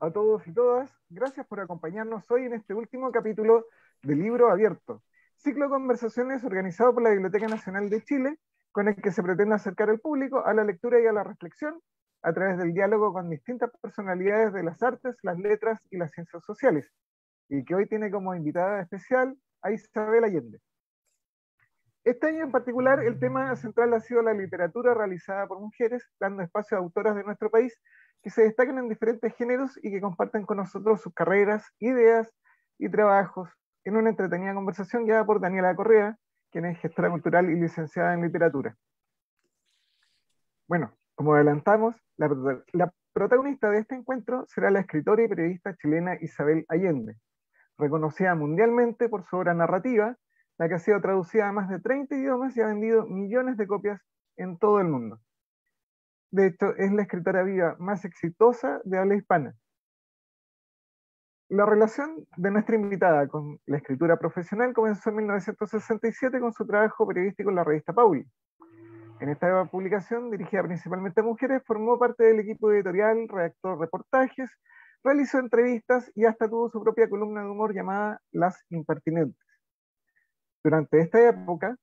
a todos y todas. Gracias por acompañarnos hoy en este último capítulo de Libro Abierto, ciclo de conversaciones organizado por la Biblioteca Nacional de Chile, con el que se pretende acercar al público a la lectura y a la reflexión a través del diálogo con distintas personalidades de las artes, las letras y las ciencias sociales, y que hoy tiene como invitada especial a Isabel Allende. Este año en particular, el tema central ha sido la literatura realizada por mujeres, dando espacio a autoras de nuestro país que se destacan en diferentes géneros y que comparten con nosotros sus carreras, ideas y trabajos en una entretenida conversación guiada por Daniela Correa, quien es gestora cultural y licenciada en literatura. Bueno, como adelantamos, la, la protagonista de este encuentro será la escritora y periodista chilena Isabel Allende, reconocida mundialmente por su obra narrativa, la que ha sido traducida a más de 30 idiomas y ha vendido millones de copias en todo el mundo de hecho, es la escritora viva más exitosa de habla hispana. La relación de nuestra invitada con la escritura profesional comenzó en 1967 con su trabajo periodístico en la revista Pauli. En esta publicación, dirigida principalmente a mujeres, formó parte del equipo editorial, redactó reportajes, realizó entrevistas y hasta tuvo su propia columna de humor llamada Las Impertinentes. Durante esta época,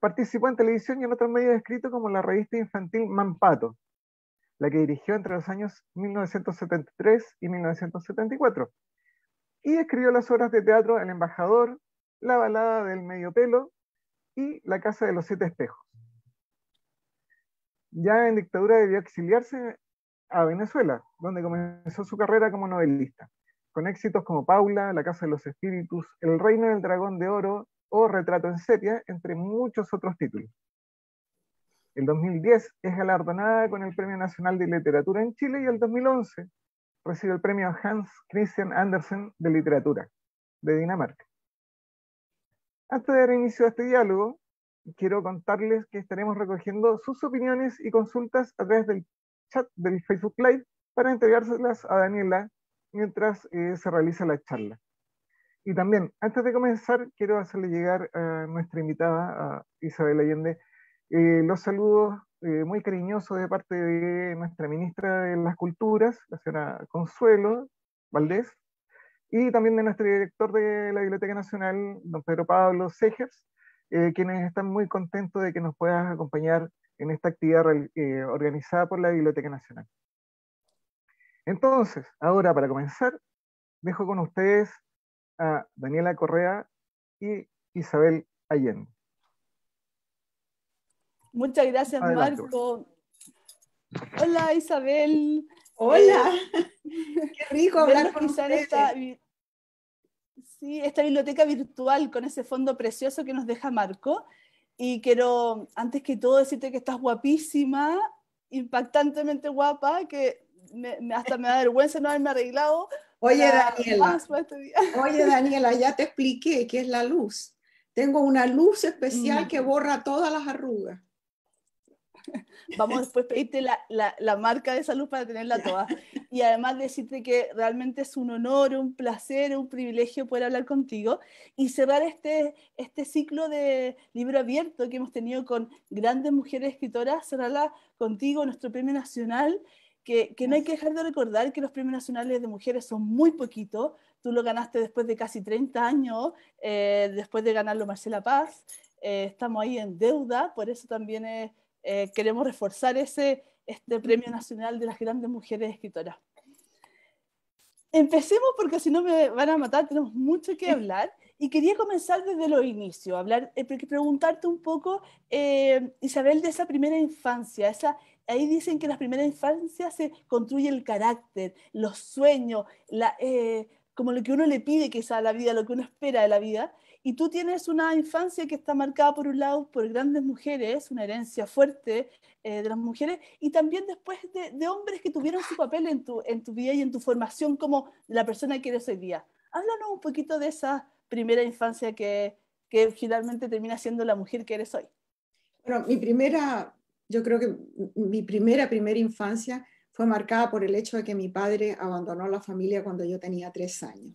participó en televisión y en otros medios escritos como la revista infantil Mampato, la que dirigió entre los años 1973 y 1974. Y escribió las obras de teatro El Embajador, La Balada del Medio Pelo y La Casa de los Siete Espejos. Ya en dictadura debió exiliarse a Venezuela, donde comenzó su carrera como novelista, con éxitos como Paula, La Casa de los Espíritus, El Reino del Dragón de Oro o Retrato en Sepia, entre muchos otros títulos. El 2010 es galardonada con el Premio Nacional de Literatura en Chile y el 2011 recibe el Premio Hans Christian Andersen de Literatura de Dinamarca. Antes de dar inicio a este diálogo, quiero contarles que estaremos recogiendo sus opiniones y consultas a través del chat del Facebook Live para entregárselas a Daniela mientras eh, se realiza la charla. Y también, antes de comenzar, quiero hacerle llegar a nuestra invitada, a Isabel Allende, eh, los saludos eh, muy cariñosos de parte de nuestra ministra de las Culturas, la señora Consuelo Valdés, y también de nuestro director de la Biblioteca Nacional, don Pedro Pablo Segers, eh, quienes están muy contentos de que nos puedas acompañar en esta actividad organizada por la Biblioteca Nacional. Entonces, ahora para comenzar, dejo con ustedes a Daniela Correa y Isabel Allende. Muchas gracias, Marco. Pues. Hola, Isabel. Hola. Eh, qué rico hablar con ustedes. Esta, sí, esta biblioteca virtual con ese fondo precioso que nos deja Marco. Y quiero, antes que todo, decirte que estás guapísima, impactantemente guapa, que me, hasta me da vergüenza no haberme arreglado. Oye, Daniela. Este Oye, Daniela, ya te expliqué qué es la luz. Tengo una luz especial mm. que borra todas las arrugas. Vamos después pedirte la, la, marca de salud para tenerla toda. Y además decirte que realmente es un honor, un placer, un privilegio poder hablar contigo y cerrar este, este ciclo de libro abierto que hemos tenido con grandes mujeres escritoras, cerrarla contigo, nuestro premio nacional. Que, que no hay que dejar de recordar que los premios nacionales de mujeres son muy poquitos, tú lo ganaste después de casi 30 años, eh, después de ganarlo Marcela Paz, eh, estamos ahí en deuda, por eso también es, eh, queremos reforzar ese, este Premio Nacional de las Grandes Mujeres Escritoras. Empecemos porque si no me van a matar, tenemos mucho que hablar. Y quería comenzar desde lo inicio, hablar, eh, preguntarte un poco, eh, Isabel, de esa primera infancia. Esa, ahí dicen que en primera primera infancia se construye el carácter, los sueños, la, como lo que uno le pide que sea la vida, lo que uno espera de la vida. Y tú tienes una infancia que está marcada, por un lado, por grandes mujeres, una herencia fuerte eh, de las mujeres, y también después de, hombres que tuvieron su papel en tu, vida y en tu formación como la persona que eres hoy día. Háblanos un poquito de esa primera infancia que, que finalmente termina siendo la mujer que eres hoy. Bueno, mi primera, yo creo que mi primera, primera infancia fue marcada por el hecho de que mi padre abandonó la familia cuando yo tenía tres años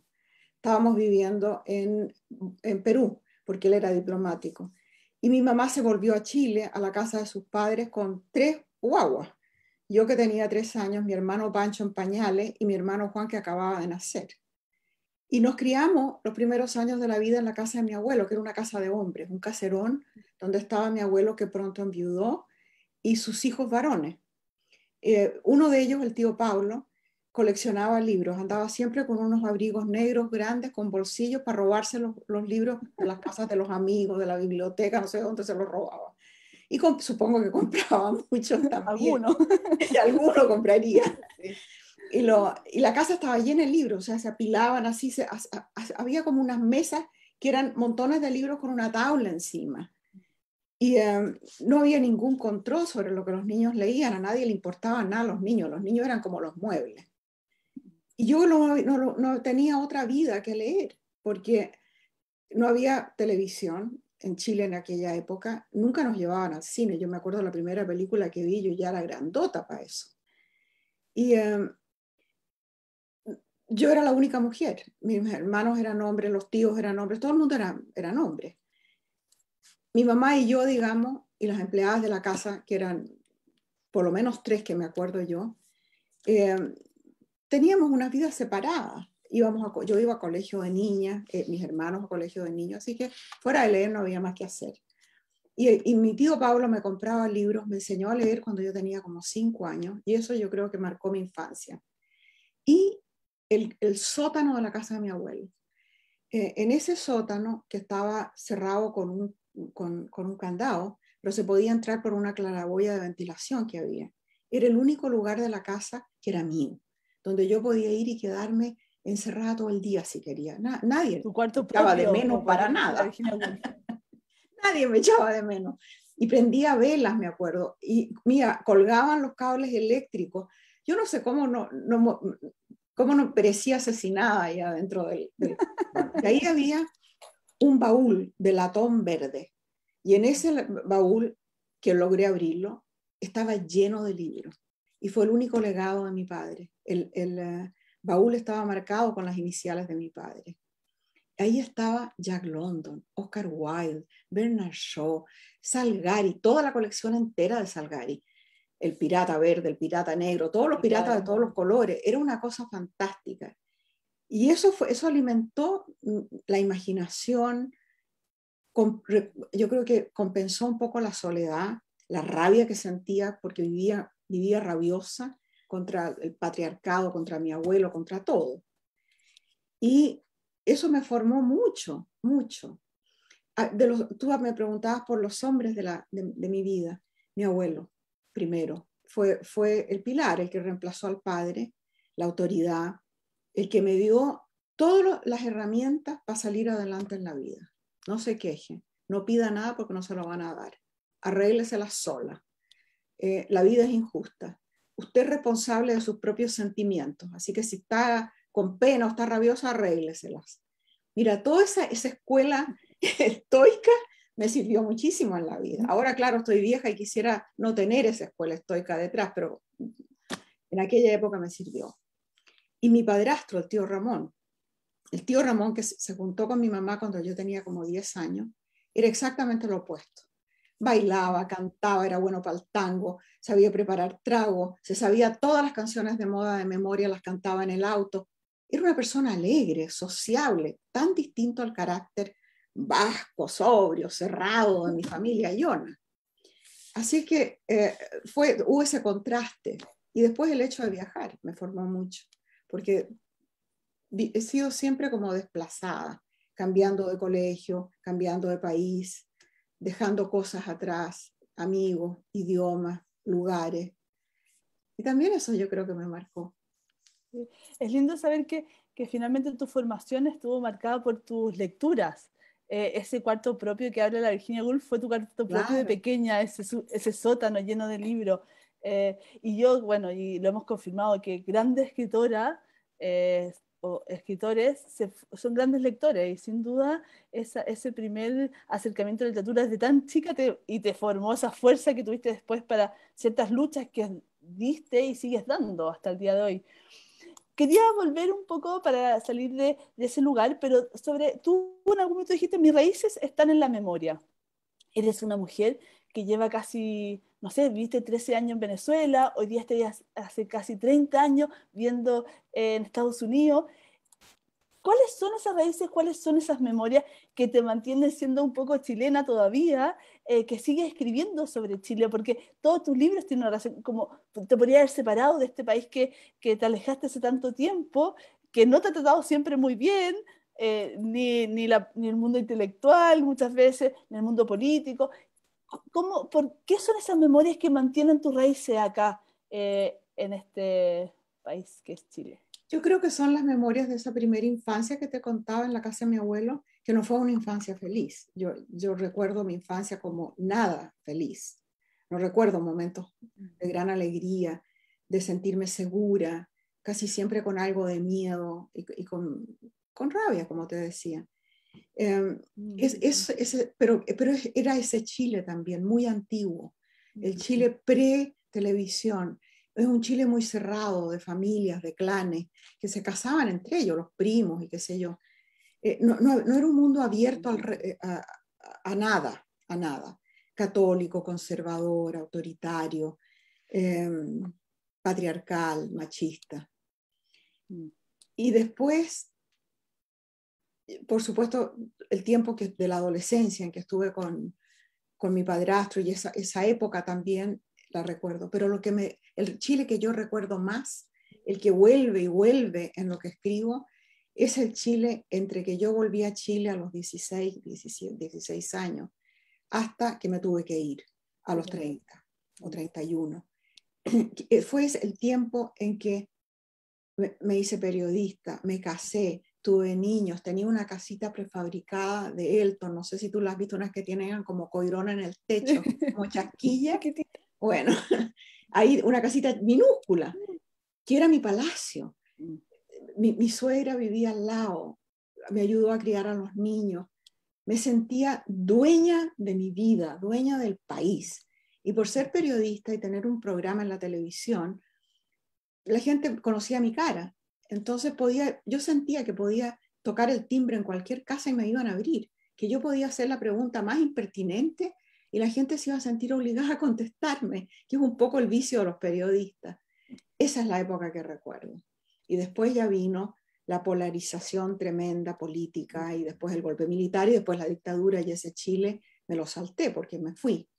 estábamos viviendo en, en Perú, porque él era diplomático. Y mi mamá se volvió a Chile, a la casa de sus padres, con tres guaguas. Yo que tenía tres años, mi hermano Pancho en pañales y mi hermano Juan que acababa de nacer. Y nos criamos los primeros años de la vida en la casa de mi abuelo, que era una casa de hombres, un caserón donde estaba mi abuelo que pronto enviudó y sus hijos varones. Eh, uno de ellos, el tío Pablo, coleccionaba libros, andaba siempre con unos abrigos negros grandes, con bolsillos para robarse los, libros de las casas de los amigos, de la biblioteca, no sé dónde se los robaba. Y supongo que compraba muchos también. Algunos. y alguno compraría. Y, lo, y, la casa estaba llena de libros, o sea, se apilaban así, se, había como unas mesas que eran montones de libros con una tabla encima. Y em, no había ningún control sobre lo que los niños leían, a nadie le importaba nada a los niños, los niños eran como los muebles yo no, tenía otra vida que leer, porque no había televisión en Chile en aquella época, nunca nos llevaban al cine. Yo me acuerdo de la primera película que vi, yo ya era grandota para eso. Y em, yo era la única mujer, mis hermanos eran hombres, los tíos eran hombres, todo el mundo era, eran hombres. Mi mamá y yo, digamos, y las empleadas de la casa, que eran por lo menos tres que me acuerdo yo, em, teníamos una vida separada, Íbamos a, yo iba a colegio de niña eh, mis hermanos a colegio de niños, así que fuera de leer no había más que hacer. Y, mi tío Pablo me compraba libros, me enseñó a leer cuando yo tenía como cinco años, y eso yo creo que marcó mi infancia. Y el, sótano de la casa de mi abuelo. Eh, en ese sótano, que estaba cerrado con un, con, con un candado, pero se podía entrar por una claraboya de ventilación que había, era el único lugar de la casa que era mío donde yo podía ir y quedarme encerrada todo el día si quería. nadie tu cuarto echaba de menos para nada. nadie me echaba de menos. Y prendía velas, me acuerdo. Y mira, colgaban los cables eléctricos. Yo no sé cómo no, no cómo no perecía asesinada ahí adentro del... y ahí había un baúl de latón verde. Y en ese baúl, que logré abrirlo, estaba lleno de libros. Y fue el único legado de mi padre el, eh, baúl estaba marcado con las iniciales de mi padre. Ahí estaba Jack London, Oscar Wilde, Bernard Shaw, Salgari, toda la colección entera de Salgari. El pirata verde, el pirata negro, todos los piratas de todos los colores. Era una cosa fantástica. Y eso, eso alimentó mm, la imaginación, yo creo que compensó un poco la soledad, la rabia que sentía porque vivía, vivía rabiosa contra el patriarcado, contra mi abuelo, contra todo. Y eso me formó mucho, mucho. Ah, de tú me preguntabas por los hombres de, la, de, mi vida. Mi abuelo, primero, fue, fue el pilar, el que reemplazó al padre, la autoridad, el que me dio todas las herramientas para salir adelante en la vida. No se queje, no pida nada porque no se lo van a dar. Arréglesela sola. Eh, la vida es injusta usted es responsable de sus propios sentimientos, así que si está con pena o está rabiosa, arrégleselas. Mira, toda esa, esa escuela estoica me sirvió muchísimo en la vida. Ahora, claro, estoy vieja y quisiera no tener esa escuela estoica detrás, pero en aquella época me sirvió. Y mi padrastro, el tío Ramón, el tío Ramón que se juntó con mi mamá cuando yo tenía como 10 años, era exactamente lo opuesto bailaba, cantaba, era bueno para el tango, sabía preparar trago, se sabía todas las canciones de moda de memoria, las cantaba en el auto. Era una persona alegre, sociable, tan distinto al carácter vasco, sobrio, cerrado de mi familia Iona. Así que eh, fue, hubo ese contraste. Y después el hecho de viajar me formó mucho, porque he sido siempre como desplazada, cambiando de colegio, cambiando de país, dejando cosas atrás, amigos, idiomas, lugares. Y también eso yo creo que me marcó. Es lindo saber que, finalmente tu formación estuvo marcada por tus lecturas. Eh, ese cuarto propio que habla la Virginia Woolf fue tu cuarto propio de pequeña, ese, ese, sótano lleno de libros. Eh, y yo, bueno, y lo hemos confirmado, que grande escritora, eh, escritores son grandes lectores y sin duda ese primer acercamiento a la literatura desde tan chica y te formó esa fuerza que tuviste después para ciertas luchas que diste y sigues dando hasta el día de hoy. Quería volver un poco para salir de, de ese lugar, pero sobre tú en algún momento dijiste, mis raíces están en la memoria. Eres una mujer que lleva casi no sé, viviste 13 años en Venezuela, hoy día estás hace casi 30 años viendo en Estados Unidos. ¿Cuáles son esas raíces, cuáles son esas memorias que te mantienen siendo un poco chilena todavía, eh, que sigues escribiendo sobre Chile? Porque todos tus libros tienen una relación, como te podría haber separado de este país que, que te alejaste hace tanto tiempo, que no te ha tratado siempre muy bien, eh, ni, ni, la, ni, el mundo intelectual muchas veces, ni el mundo político, ¿cómo, ¿por qué son esas memorias que mantienen tus raíces acá eh, en este país que es Chile? Yo creo que son las memorias de esa primera infancia que te contaba en la casa de mi abuelo, que no fue una infancia feliz. Yo, recuerdo mi infancia como nada feliz. No recuerdo momentos de mm. gran alegría, de sentirme segura, casi siempre con algo de miedo y, con, rabia, como te decía. Em, mm, pero pero era ese Chile también, muy antiguo, el mm, Chile pre-televisión. Es un Chile muy cerrado, de familias, de clanes, que se casaban entre ellos, los primos y qué sé yo. Eh, no, era un mundo abierto mm. eh, a, nada, a nada. Católico, conservador, autoritario, em, patriarcal, machista. Y después eh, por supuesto, el tiempo que, de la adolescencia en que estuve con, mi padrastro y esa, época también la recuerdo, pero lo que me, el Chile que yo recuerdo más, el que vuelve y vuelve en lo que escribo, es el Chile entre que yo volví a Chile a los 16, 17, 16 años, hasta que me tuve que ir a los 30 o 31. Eh, fue el tiempo en que me hice periodista, me casé, tuve niños, tenía una casita prefabricada de Elton, no sé si tú las has visto, unas que tienen como coirón en el techo, como chasquilla. Bueno, ahí una casita minúscula, que era mi palacio. Mm. Mi, mi suegra vivía al lado, me ayudó a criar a los niños. Me sentía dueña de mi vida, dueña del país. Y por ser periodista y tener un programa en la televisión, la gente conocía mi cara. Entonces podía, yo sentía que podía tocar el timbre en cualquier casa y me iban a abrir, que yo podía hacer la pregunta más impertinente y la gente se iba a sentir obligada a contestarme, que es un poco el vicio de los periodistas. Esa es la época que recuerdo. Y después ya vino la polarización tremenda política y después el golpe militar y después la dictadura y ese Chile me lo salté porque me fui.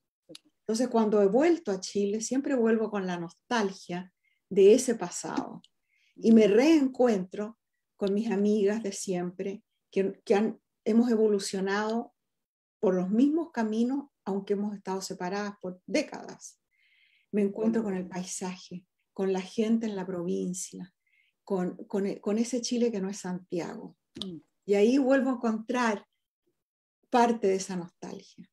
Entonces cuando he vuelto a Chile siempre vuelvo con la nostalgia de ese pasado y me reencuentro con mis amigas de siempre, que, que han, hemos evolucionado por los mismos caminos, aunque hemos estado separadas por décadas. Me encuentro con el paisaje, con la gente en la provincia, con, con, e, con ese Chile que no es Santiago. Mm. Y ahí vuelvo a encontrar parte de esa nostalgia.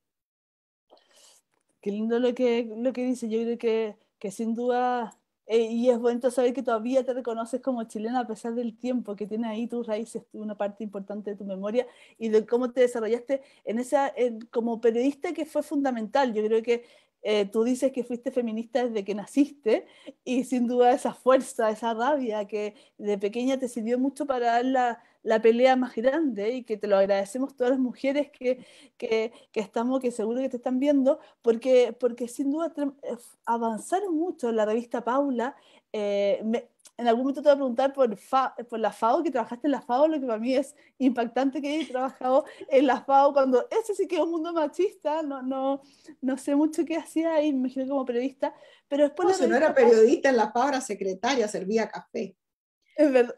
Qué lindo lo que, lo que dice. Yo creo que, que sin duda eh, y es bueno saber que todavía te reconoces como chilena a pesar del tiempo que tiene ahí tus raíces, una parte importante de tu memoria y de cómo te desarrollaste en esa, como periodista que fue fundamental. Yo creo que eh, tú dices que fuiste feminista desde que naciste y sin duda esa fuerza, esa rabia que de pequeña te sirvió mucho para dar la, la pelea más grande y que te lo agradecemos todas las mujeres que, que, que, estamos, que seguro que te están viendo, porque, porque sin duda eh, avanzaron mucho. La revista Paula eh, me, en algún momento te voy a preguntar por, por la FAO, que trabajaste en la FAO, lo que para mí es impactante que hayas trabajado en la FAO cuando ese sí que es un mundo machista, no, no, no sé mucho qué hacía ahí, me imagino como periodista, pero después... No, no era periodista en la FAO, era secretaria, servía café. Es verdad,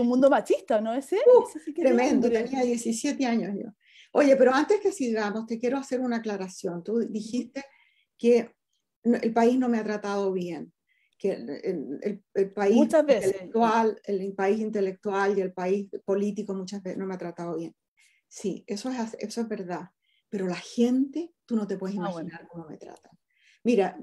un mundo machista, ¿no? es tremendo, tenía 17 años yo. Oye, pero antes que sigamos, te quiero hacer una aclaración. Tú dijiste que el país no me ha tratado bien que el, país intelectual, el país intelectual y el país político muchas veces no me ha tratado bien. Sí, eso es, eso es verdad, pero la gente, tú no te puedes ah, imaginar cómo me tratan. Mira,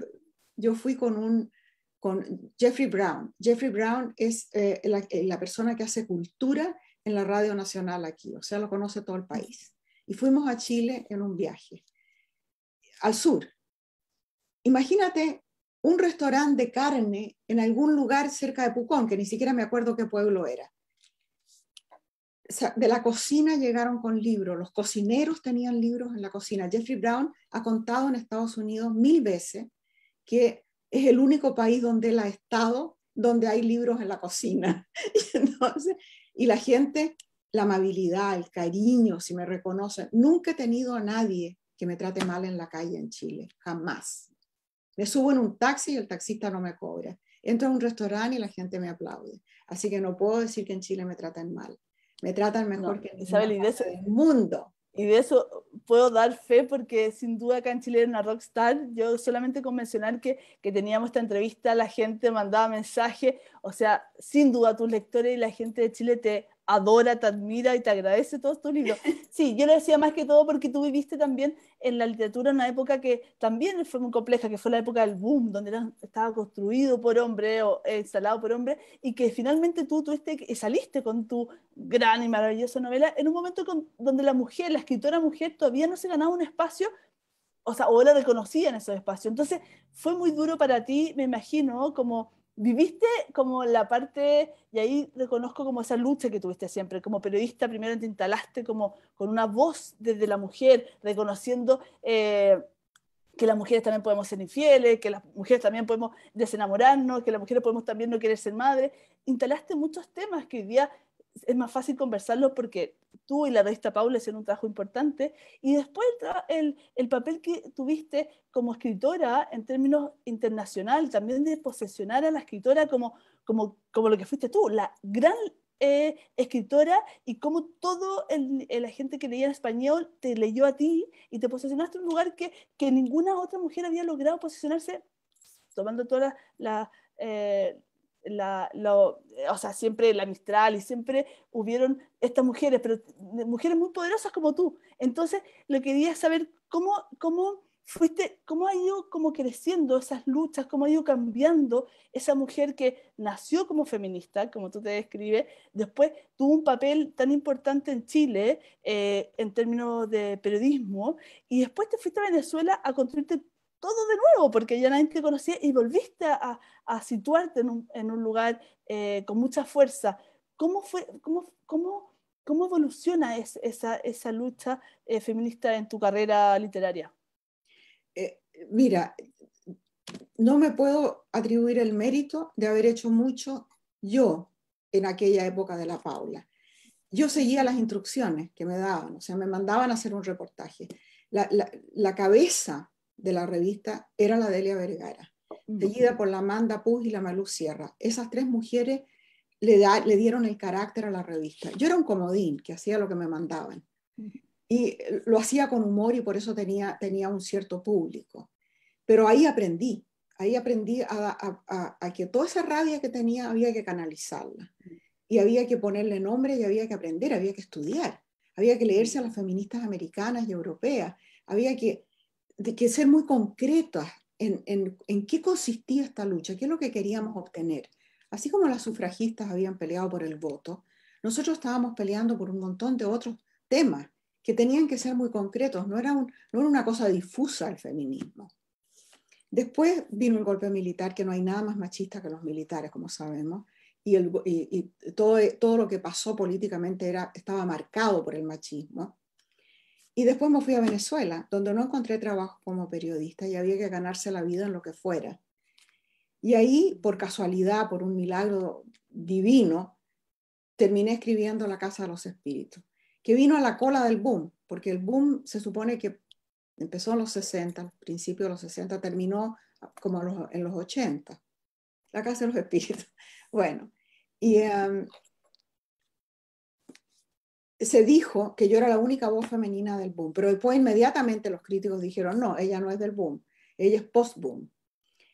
yo fui con un, con Jeffrey Brown. Jeffrey Brown es eh, la, eh, la, persona que hace cultura en la Radio Nacional aquí, o sea, lo conoce todo el país. Y fuimos a Chile en un viaje, al sur. Imagínate un restaurante de carne en algún lugar cerca de Pucón, que ni siquiera me acuerdo qué pueblo era. de la cocina llegaron con libros, los cocineros tenían libros en la cocina. Jeffrey Brown ha contado en Estados Unidos mil veces que es el único país donde él ha estado donde hay libros en la cocina. Y, y la gente, la amabilidad, el cariño, si me reconocen, nunca he tenido a nadie que me trate mal en la calle en Chile, jamás me subo en un taxi y el taxista no me cobra. Entro a un restaurante y la gente me aplaude. Así que no puedo decir que en Chile me tratan mal. Me tratan mejor que en Isabel, y de eso, del mundo. Y de eso puedo dar fe porque sin duda acá en Chile era una rockstar. Yo solamente con mencionar que, que teníamos esta entrevista, la gente mandaba mensaje O sea, sin duda tus lectores y la gente de Chile te, adora, te admira y te agradece todos tus libros. Sí, yo lo decía más que todo porque tú viviste también en la literatura en una época que también fue muy compleja, que fue la época del boom, donde estaba construido por hombre o instalado por hombre, y que finalmente tú saliste con tu gran y maravillosa novela en un momento donde la mujer, la escritora mujer, todavía no se ganaba un espacio, o sea, o la reconocía en ese espacio, Entonces, fue muy duro para ti, me imagino, como viviste como la parte, y ahí reconozco como esa lucha que tuviste siempre, como periodista primero te instalaste como con una voz desde la mujer, reconociendo eh, que las mujeres también podemos ser infieles, que las mujeres también podemos desenamorarnos, que las mujeres podemos también no querer ser madres. Instalaste muchos temas que hoy día es más fácil conversarlo porque tú y la revista Paula hicieron un trabajo importante. Y después el, el, papel que tuviste como escritora en términos internacional, también de posesionar a la escritora como, como, como lo que fuiste tú, la gran eh, escritora y como todo el, la gente que leía en español te leyó a ti y te posicionaste en un lugar que, que ninguna otra mujer había logrado posicionarse, tomando toda La, eh, la, eh, o sea, siempre la Mistral y siempre hubieron estas mujeres, pero eh, mujeres muy poderosas como tú. Entonces, lo que quería saber cómo, cómo fuiste, cómo ha ido como creciendo esas luchas, cómo ha ido cambiando esa mujer que nació como feminista, como tú te describes, después tuvo un papel tan importante en Chile eh, en términos de periodismo, y después te fuiste a Venezuela a construirte todo de nuevo, porque ya nadie te conocía y volviste a, situarte en un, lugar eh, con mucha fuerza. ¿Cómo, fue, cómo, cómo, evoluciona esa, lucha eh, feminista en tu carrera literaria? Eh, mira, no me puedo atribuir el mérito de haber hecho mucho yo en aquella época de la Paula. Yo seguía las instrucciones que me daban, o sea, me mandaban a hacer un reportaje. la cabeza de la revista era la Delia Vergara, seguida por la Amanda Puz y la Malú Sierra. Esas tres mujeres le, da, le dieron el carácter a la revista. Yo era un comodín que hacía lo que me mandaban. Y eh, lo hacía con humor y por eso tenía, tenía un cierto público. Pero ahí aprendí, ahí aprendí a, que toda esa rabia que tenía había que canalizarla. Y había que ponerle nombre y había que aprender, había que estudiar, había que leerse a las feministas americanas y europeas, había que de que ser muy concretas en, qué consistía esta lucha, qué es lo que queríamos obtener. Así como las sufragistas habían peleado por el voto, nosotros estábamos peleando por un montón de otros temas que tenían que ser muy concretos, no era, una cosa difusa el feminismo. Después vino el golpe militar, que no hay nada más machista que los militares, como sabemos, y, todo, todo, lo que pasó políticamente era, estaba marcado por el machismo. Y después me fui a Venezuela, donde no encontré trabajo como periodista y había que ganarse la vida en lo que fuera. Y ahí, por casualidad, por un milagro divino, terminé escribiendo La Casa de los Espíritus, que vino a la cola del boom, porque el boom se supone que empezó en los 60, al principio de los 60, terminó como en los, 80. La Casa de los Espíritus. Bueno, y em, se dijo que yo era la única voz femenina del boom, pero después inmediatamente los críticos dijeron, no, ella no es del boom, ella es post-boom.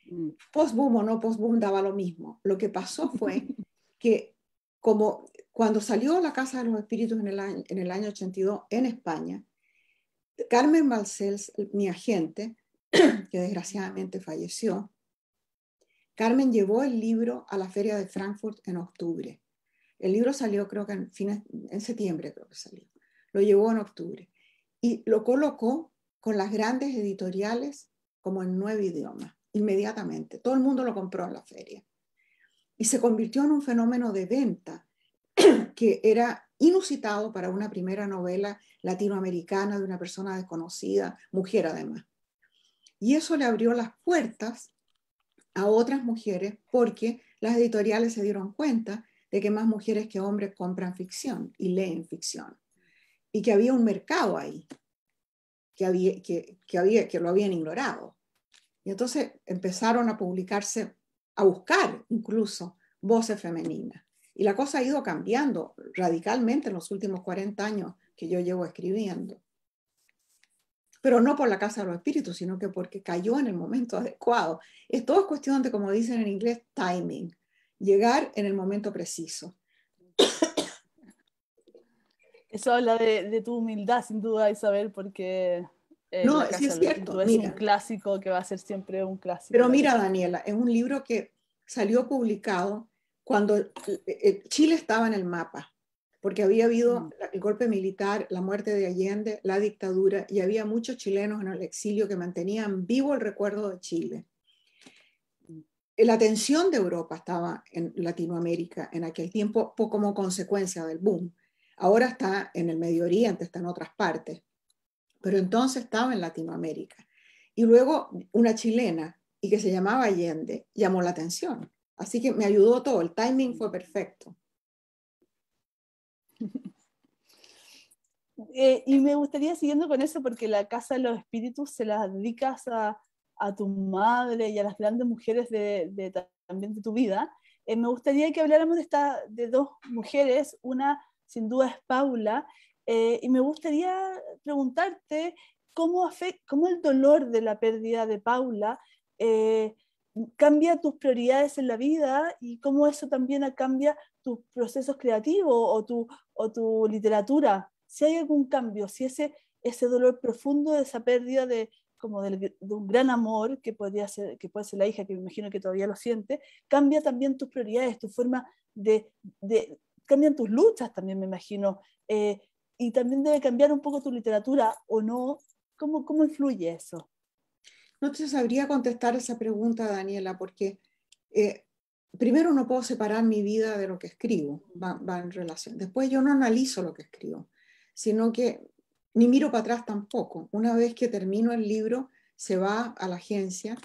Mm. Post-boom o no post-boom daba lo mismo. Lo que pasó fue que como cuando salió La Casa de los Espíritus en el año, en 82 en España, Carmen Balcells, mi agente, que desgraciadamente falleció, Carmen llevó el libro a la Feria de Frankfurt en octubre el libro salió creo que en, septiembre, creo que salió. Lo llevó en octubre y lo colocó con las grandes editoriales como en nueve idiomas, inmediatamente. Todo el mundo lo compró en la feria. Y se convirtió en un fenómeno de venta que era inusitado para una primera novela latinoamericana de una persona desconocida, mujer además. Y eso le abrió las puertas a otras mujeres porque las editoriales se dieron cuenta de que más mujeres que hombres compran ficción y leen ficción. Y que había un mercado ahí, que, había, que, había, que lo habían ignorado. Y entonces empezaron a publicarse, a buscar incluso voces femeninas. Y la cosa ha ido cambiando radicalmente en los últimos 40 años que yo llevo escribiendo. Pero no por la Casa de los Espíritus, sino que porque cayó en el momento adecuado. Es todo cuestión de, como dicen en inglés, timing llegar en el momento preciso. Eso habla de, tu humildad, sin duda, Isabel, porque eh, no, es cierto. Es un clásico que va a ser siempre un clásico. Pero mira, Daniela, es un libro que salió publicado cuando eh, eh, Chile estaba en el mapa, porque había habido mm. el golpe militar, la muerte de Allende, la dictadura, y había muchos chilenos en el exilio que mantenían vivo el recuerdo de Chile la atención de Europa estaba en Latinoamérica en aquel tiempo como consecuencia del boom. Ahora está en el Medio Oriente, está en otras partes, pero entonces estaba en Latinoamérica. Y luego una chilena, y que se llamaba Allende, llamó la atención. Así que me ayudó todo, el timing fue perfecto. Eh, y me gustaría siguiendo con eso, porque la Casa de los Espíritus se la dedicas a a tu madre y a las grandes mujeres de, también de tu vida, eh, me gustaría que habláramos de, esta, de dos mujeres, una sin duda es Paula, eh, y me gustaría preguntarte cómo, afecta, cómo el dolor de la pérdida de Paula eh, cambia tus prioridades en la vida y cómo eso también cambia tus procesos creativos o tu, o tu literatura. Si hay algún cambio, si ese, ese dolor profundo de esa pérdida de, como de un gran amor que, podría ser, que puede ser la hija, que me imagino que todavía lo siente, cambia también tus prioridades, tu forma de, cambian tus luchas también, me imagino, eh, y también debe cambiar un poco tu literatura o no. ¿Cómo, cómo influye eso? No si sabría contestar esa pregunta, Daniela, porque eh, primero no puedo separar mi vida de lo que escribo, va en relación. Después yo no analizo lo que escribo, sino que ni miro para atrás tampoco. Una vez que termino el libro, se va a la agencia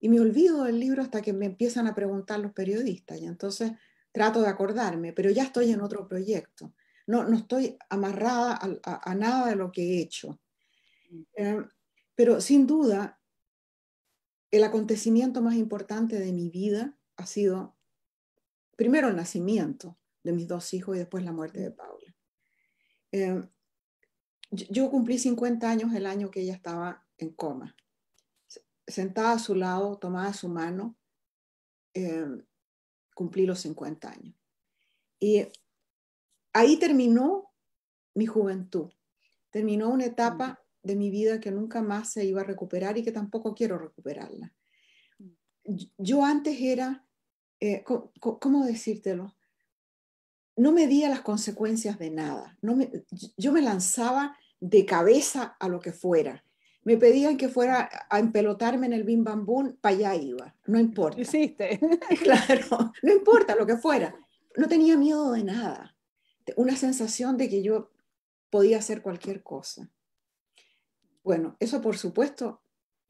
y me olvido del libro hasta que me empiezan a preguntar los periodistas y entonces trato de acordarme, pero ya estoy en otro proyecto. No, no estoy amarrada a, nada de lo que he hecho. Eh, pero sin duda, el acontecimiento más importante de mi vida ha sido primero el nacimiento de mis dos hijos y después la muerte de Paula. Eh, yo cumplí 50 años el año que ella estaba en coma. Sentada a su lado, tomada su mano, em, cumplí los 50 años. Y ahí terminó mi juventud, terminó una etapa mm. de mi vida que nunca más se iba a recuperar y que tampoco quiero recuperarla. Mm. Yo antes era, eh, ¿cómo decírtelo? no medía las consecuencias de nada. yo me lanzaba de cabeza a lo que fuera. Me pedían que fuera a empelotarme en el bim bam para allá iba. No importa. Hiciste. Claro, no importa lo que fuera. No tenía miedo de nada. Una sensación de que yo podía hacer cualquier cosa. Bueno, eso por supuesto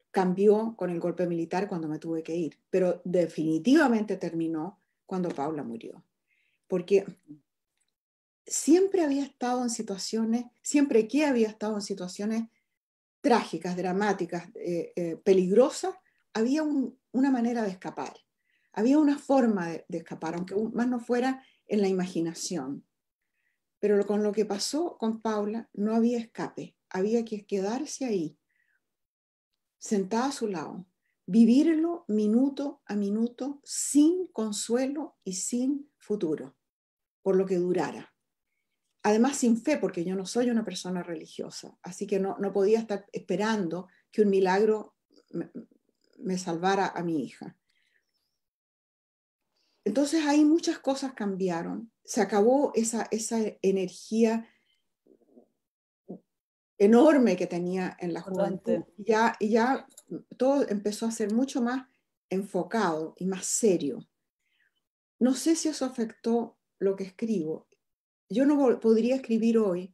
cambió con el golpe militar cuando me tuve que ir, pero definitivamente terminó cuando Paula murió porque siempre había estado en situaciones, siempre que había estado en situaciones trágicas, dramáticas, eh, eh, peligrosas, había una manera de escapar, había una forma de, de, escapar, aunque más no fuera en la imaginación. Pero con lo que pasó con Paula, no había escape, había que quedarse ahí, sentada a su lado, vivirlo minuto a minuto, sin consuelo y sin futuro por lo que durara. Además, sin fe, porque yo no soy una persona religiosa, así que no, podía estar esperando que un milagro me, salvara a mi hija. Entonces ahí muchas cosas cambiaron, se acabó esa, energía enorme que tenía en la juventud. ya, y ya todo empezó a ser mucho más enfocado y más serio. No sé si eso afectó lo que escribo. Yo no podría escribir hoy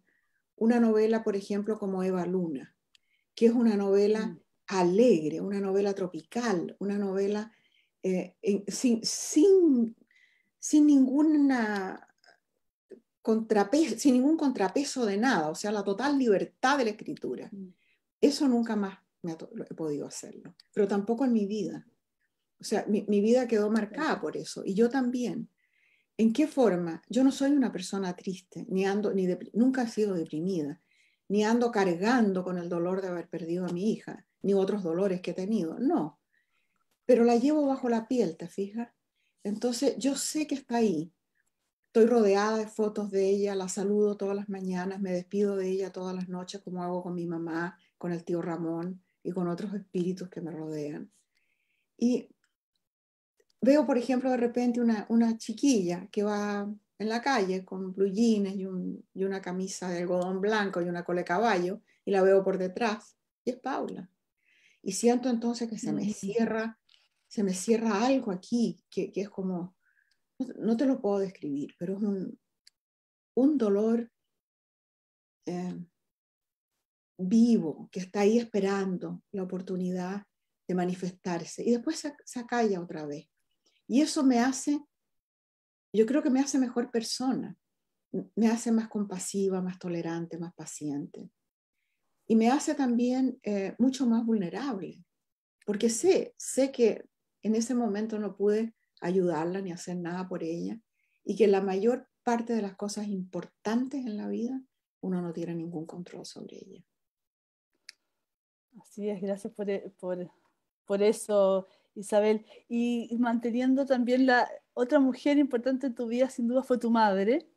una novela, por ejemplo, como Eva Luna, que es una novela mm. alegre, una novela tropical, una novela eh, sin, sin, ninguna contrapeso, sin ningún contrapeso de nada, o sea, la total libertad de la escritura. Mm. Eso nunca más he podido hacerlo, pero tampoco en mi vida. O sea, mi vida quedó marcada por eso, y yo también. ¿En qué forma? Yo no soy una persona triste, ni ando, ni nunca he sido deprimida, ni ando cargando con el dolor de haber perdido a mi hija, ni otros dolores que he tenido, no. Pero la llevo bajo la piel, ¿te fijas? Entonces yo sé que está ahí. Estoy rodeada de fotos de ella, la saludo todas las mañanas, me despido de ella todas las noches, como hago con mi mamá, con el tío Ramón y con otros espíritus que me rodean. Y veo, por ejemplo, de repente una, una chiquilla que va en la calle con blue jeans y, y, una camisa de algodón blanco y una cola de caballo, y la veo por detrás, y es Paula. Y siento entonces que se me mm. cierra, se me cierra algo aquí, que, que es como, no te lo puedo describir, pero es un, un dolor eh, vivo que está ahí esperando la oportunidad de manifestarse. Y después se, se acalla otra vez. Y eso me hace, yo creo que me hace mejor persona, me hace más compasiva, más tolerante, más paciente. Y me hace también eh, mucho más vulnerable, porque sé, sé que en ese momento no pude ayudarla ni hacer nada por ella y que la mayor parte de las cosas importantes en la vida uno no tiene ningún control sobre ella. Así es, gracias por, eh, por, por eso Isabel. Y manteniendo también la otra mujer importante en tu vida, sin duda, fue tu madre,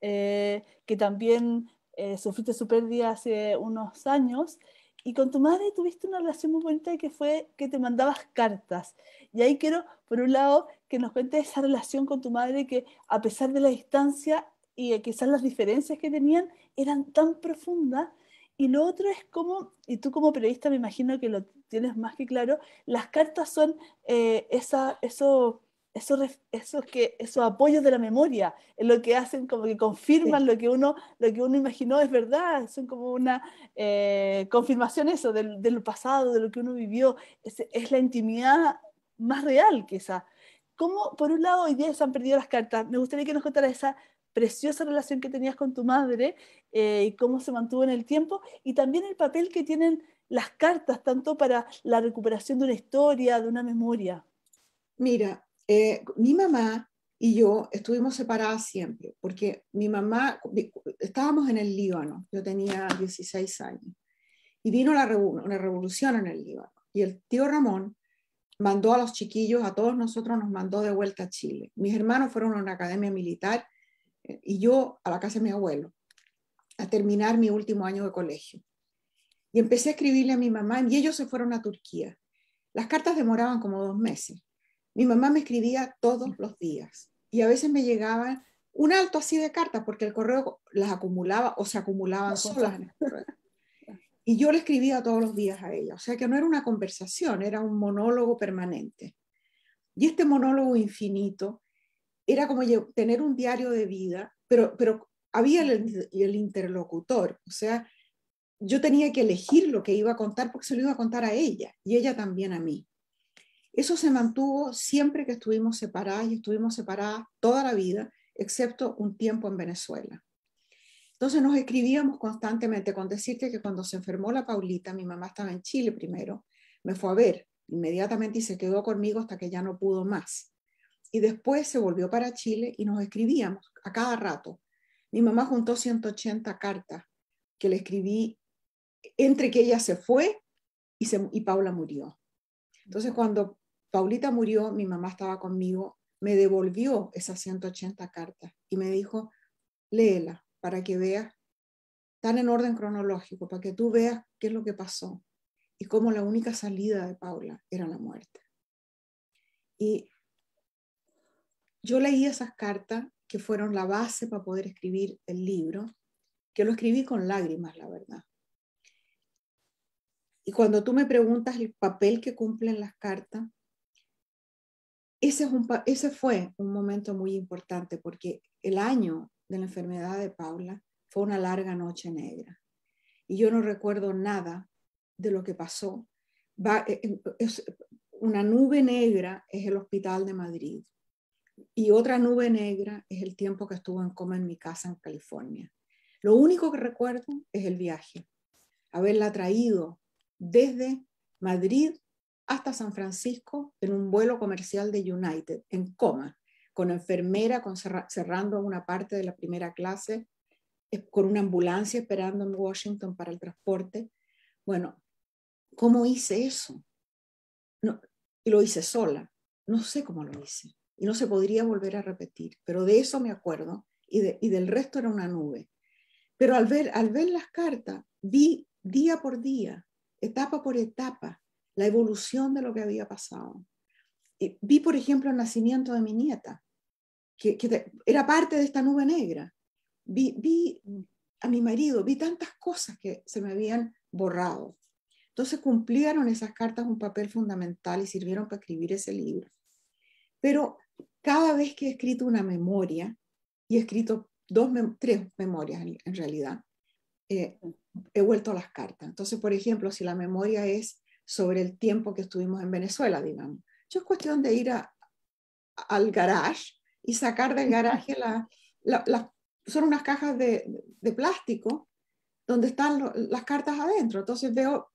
eh, que también eh, sufriste su pérdida hace unos años. Y con tu madre tuviste una relación muy bonita que fue que te mandabas cartas. Y ahí quiero, por un lado, que nos cuentes esa relación con tu madre que a pesar de la distancia y eh, quizás las diferencias que tenían, eran tan profundas. Y lo otro es cómo, y tú como periodista me imagino que lo, tienes más que claro, las cartas son eh, esa, eso, esos, que, esos apoyos de la memoria, eh, lo que hacen como que confirman lo, que uno, lo que uno imaginó es verdad, son como una eh, confirmación eso, del, pasado, de lo que uno vivió, es, la intimidad más real esa. ¿Cómo, por un lado, hoy día se han perdido las cartas? Me gustaría que nos contara esa preciosa relación que tenías con tu madre y cómo se mantuvo en el tiempo y también el papel que tienen las cartas, tanto para la recuperación de una historia, de una memoria? Mira, eh, mi mamá y yo estuvimos separadas siempre, porque mi mamá, estábamos en el Líbano, yo tenía 16 años, y vino la, una revolución en el Líbano, y el tío Ramón mandó a los chiquillos, a todos nosotros nos mandó de vuelta a Chile. Mis hermanos fueron a una academia militar eh, y yo a la casa de mi abuelo, a terminar mi último año de colegio. Y empecé a escribirle a mi mamá y ellos se fueron a Turquía. Las cartas demoraban como dos meses. Mi mamá me escribía todos los días y a veces me llegaban un alto así de cartas porque el correo las acumulaba o se acumulaban no, solas Y yo le escribía todos los días a ella. O sea que no era una conversación, era un monólogo permanente. Y este monólogo infinito era como tener un diario de vida, pero, pero había el, el interlocutor. O sea, yo tenía que elegir lo que iba a contar porque se lo iba a contar a ella y ella también a mí. Eso se mantuvo siempre que estuvimos separadas y estuvimos separadas toda la vida, excepto un tiempo en Venezuela. Entonces nos escribíamos constantemente, con decirte que cuando se enfermó la Paulita, mi mamá estaba en Chile primero, me fue a ver inmediatamente y se quedó conmigo hasta que ya no pudo más. Y después se volvió para Chile y nos escribíamos a cada rato. Mi mamá juntó 180 cartas que le escribí entre que ella se fue y, Paula murió. Entonces cuando Paulita murió, mi mamá estaba conmigo, me devolvió esas 180 cartas y me dijo, léela para que veas, tan en orden cronológico, para que tú veas qué es lo que pasó y cómo la única salida de Paula era la muerte. Y yo leí esas cartas que fueron la base para poder escribir el libro, que lo escribí con lágrimas, la verdad, y cuando tú me preguntas el papel que cumplen las cartas, ese, fue un momento muy importante porque el año de la enfermedad de Paula fue una larga noche negra. Y yo no recuerdo nada de lo que pasó. Eh, eh, una nube negra es el hospital de Madrid y otra nube negra es el tiempo que estuvo en coma en mi casa en California. Lo único que recuerdo es el viaje, haberla traído desde Madrid hasta San Francisco en un vuelo comercial de United, en coma, con enfermera cerrando una parte de la primera clase, con una ambulancia esperando en Washington para el transporte. Bueno, ¿cómo hice eso? y lo hice sola. No sé cómo lo hice. Y no se podría volver a repetir, pero de eso me acuerdo y, y del resto era una nube. Pero al ver, al ver las cartas, vi día por día etapa por etapa, la evolución de lo que había pasado. vi, por ejemplo, el nacimiento de mi nieta, que, era parte de esta nube negra. Vi, vi, a mi marido, vi tantas cosas que se me habían borrado. Entonces cumplieron esas cartas un papel fundamental y sirvieron para escribir ese libro. Pero cada vez que he escrito una memoria, y he escrito dos, tres memorias en, realidad, eh, he vuelto las cartas. Entonces, por ejemplo, si la memoria es sobre el tiempo que estuvimos en Venezuela, digamos, yo es cuestión de ir al garage y sacar del garaje la, son unas cajas de, plástico donde están las cartas adentro. Entonces veo,